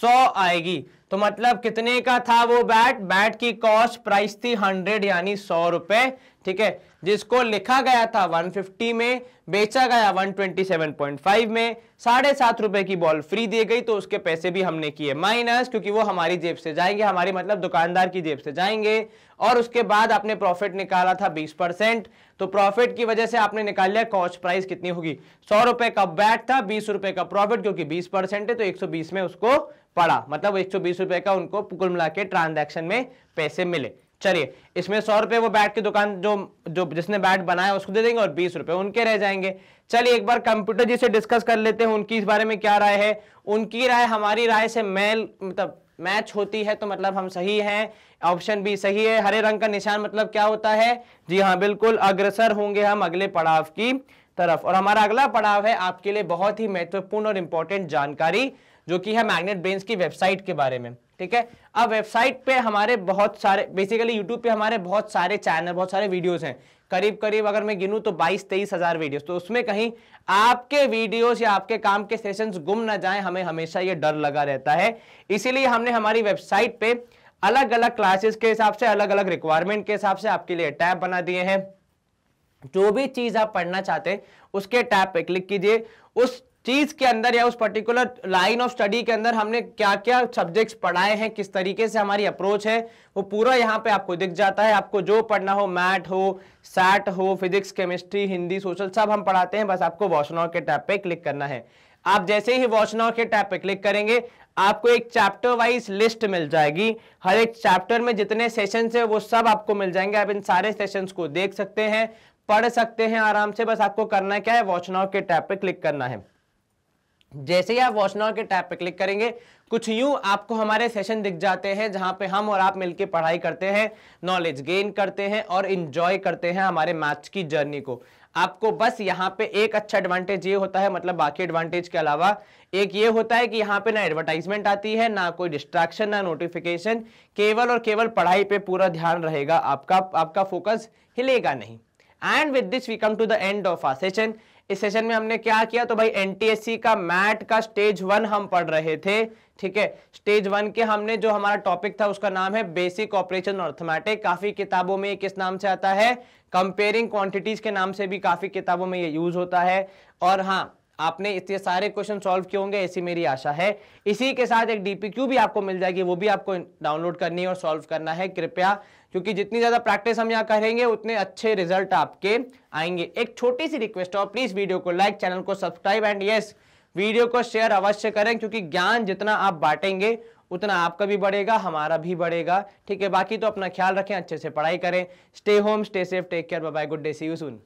सौ आएगी तो मतलब कितने का था वो बैट बैट की कॉस्ट प्राइस थी हंड्रेड यानी सौ रुपए ठीक है जिसको लिखा गया था 150 में बेचा गया 127.5 में साढ़े सात रुपए की बॉल फ्री दी गई तो उसके पैसे भी हमने किए माइनस क्योंकि वो हमारी जेब से जाएंगे हमारी मतलब दुकानदार की जेब से जाएंगे और उसके बाद आपने प्रॉफिट निकाला था 20 परसेंट तो प्रॉफिट की वजह से आपने निकाल लिया कॉस्ट प्राइस कितनी होगी सौ रुपए का बैट था बीस रुपए का प्रॉफिट क्योंकि बीस परसेंट है तो एक में उसको पड़ा मतलब एक रुपए का उनको कुल मिला के ट्रांजेक्शन में पैसे मिले चलिए इसमें सौ रुपए वो बैट की दुकान जो जो जिसने बैट बनाया उसको दे देंगे और बीस रुपए उनके रह जाएंगे चलिए एक बार कंप्यूटर जी से डिस्कस कर लेते हैं उनकी इस बारे में क्या राय है उनकी राय हमारी राय से मेल मतलब मैच होती है तो मतलब हम सही हैं ऑप्शन बी सही है हरे रंग का निशान मतलब क्या होता है जी हाँ बिल्कुल अग्रसर होंगे हम अगले पड़ाव की तरफ और हमारा अगला पड़ाव है आपके लिए बहुत ही महत्वपूर्ण और इंपॉर्टेंट जानकारी जो कि है मैग्नेट ब्रेन्स की वेबसाइट के बारे में ठीक है अब वेबसाइट पे हमारे बहुत सारे बेसिकली यूट्यूब पे हमारे बहुत सारे चैनल बहुत सारे वीडियोस हैं करीब करीब अगर मैं गिनूं तो बाईस तेईस हजार वीडियोस तो उसमें कहीं आपके वीडियोस या आपके काम के सेशंस गुम ना जाए हमें हमेशा ये डर लगा रहता है इसीलिए हमने हमारी वेबसाइट पे अलग अलग क्लासेस के हिसाब से अलग अलग रिक्वायरमेंट के हिसाब से आपके लिए टैब बना दिए हैं जो भी चीज आप पढ़ना चाहते हैं उसके टैब पे क्लिक कीजिए उस चीज के अंदर या उस पर्टिकुलर लाइन ऑफ स्टडी के अंदर हमने क्या क्या सब्जेक्ट्स पढ़ाए हैं किस तरीके से हमारी अप्रोच है वो पूरा यहाँ पे आपको दिख जाता है आपको जो पढ़ना हो मैथ हो सैट हो फिजिक्स केमिस्ट्री हिंदी सोशल सब हम पढ़ाते हैं बस आपको वॉशनाव के टैप पे क्लिक करना है आप जैसे ही वॉचनाव के टैप पे क्लिक करेंगे आपको एक चैप्टर वाइज लिस्ट मिल जाएगी हर एक चैप्टर में जितने सेशन है वो सब आपको मिल जाएंगे आप इन सारे सेशन को देख सकते हैं पढ़ सकते हैं आराम से बस आपको करना क्या है वॉचनाओ के टैप पे क्लिक करना है जैसे ही आप वॉचनॉल के टैब पर क्लिक करेंगे कुछ यूं आपको हमारे सेशन दिख जाते हैं जहां पे हम और आप मिलकर पढ़ाई करते हैं नॉलेज गेन करते हैं और इन्जॉय करते हैं हमारे मैथ्स की जर्नी को आपको बस यहाँ पे एक अच्छा एडवांटेज ये होता है मतलब बाकी एडवांटेज के अलावा एक ये होता है कि यहाँ पे ना एडवर्टाइजमेंट आती है ना कोई डिस्ट्रैक्शन ना नोटिफिकेशन केवल और केवल पढ़ाई पे पूरा ध्यान रहेगा आपका आपका फोकस हिलेगा नहीं and with this we come to the end of our session इस सेशन में हमने क्या किया तो भाई एनटीएससी का मैट का स्टेज वन हम पढ़ रहे थे ठीक है स्टेज वन के हमने जो हमारा टॉपिक था उसका नाम है बेसिक ऑपरेशन ऑर्थमेटिक काफी किताबों में किस नाम से आता है कंपेयरिंग क्वांटिटीज के नाम से भी काफी किताबों में ये यूज होता है और हाँ आपने इतने सारे क्वेश्चन सॉल्व किए होंगे ऐसी मेरी आशा है इसी के साथ एक डीपीक्यू भी आपको मिल जाएगी वो भी आपको डाउनलोड करनी है और सॉल्व करना है कृपया क्योंकि जितनी ज़्यादा प्रैक्टिस हम यहाँ करेंगे उतने अच्छे रिजल्ट आपके आएंगे एक छोटी सी रिक्वेस्ट और प्लीज़ वीडियो को लाइक चैनल को सब्सक्राइब एंड येस वीडियो को शेयर अवश्य करें क्योंकि ज्ञान जितना आप बांटेंगे उतना आपका भी बढ़ेगा हमारा भी बढ़ेगा ठीक है बाकी तो अपना ख्याल रखें अच्छे से पढ़ाई करें stay home stay safe take care bye good day see you soon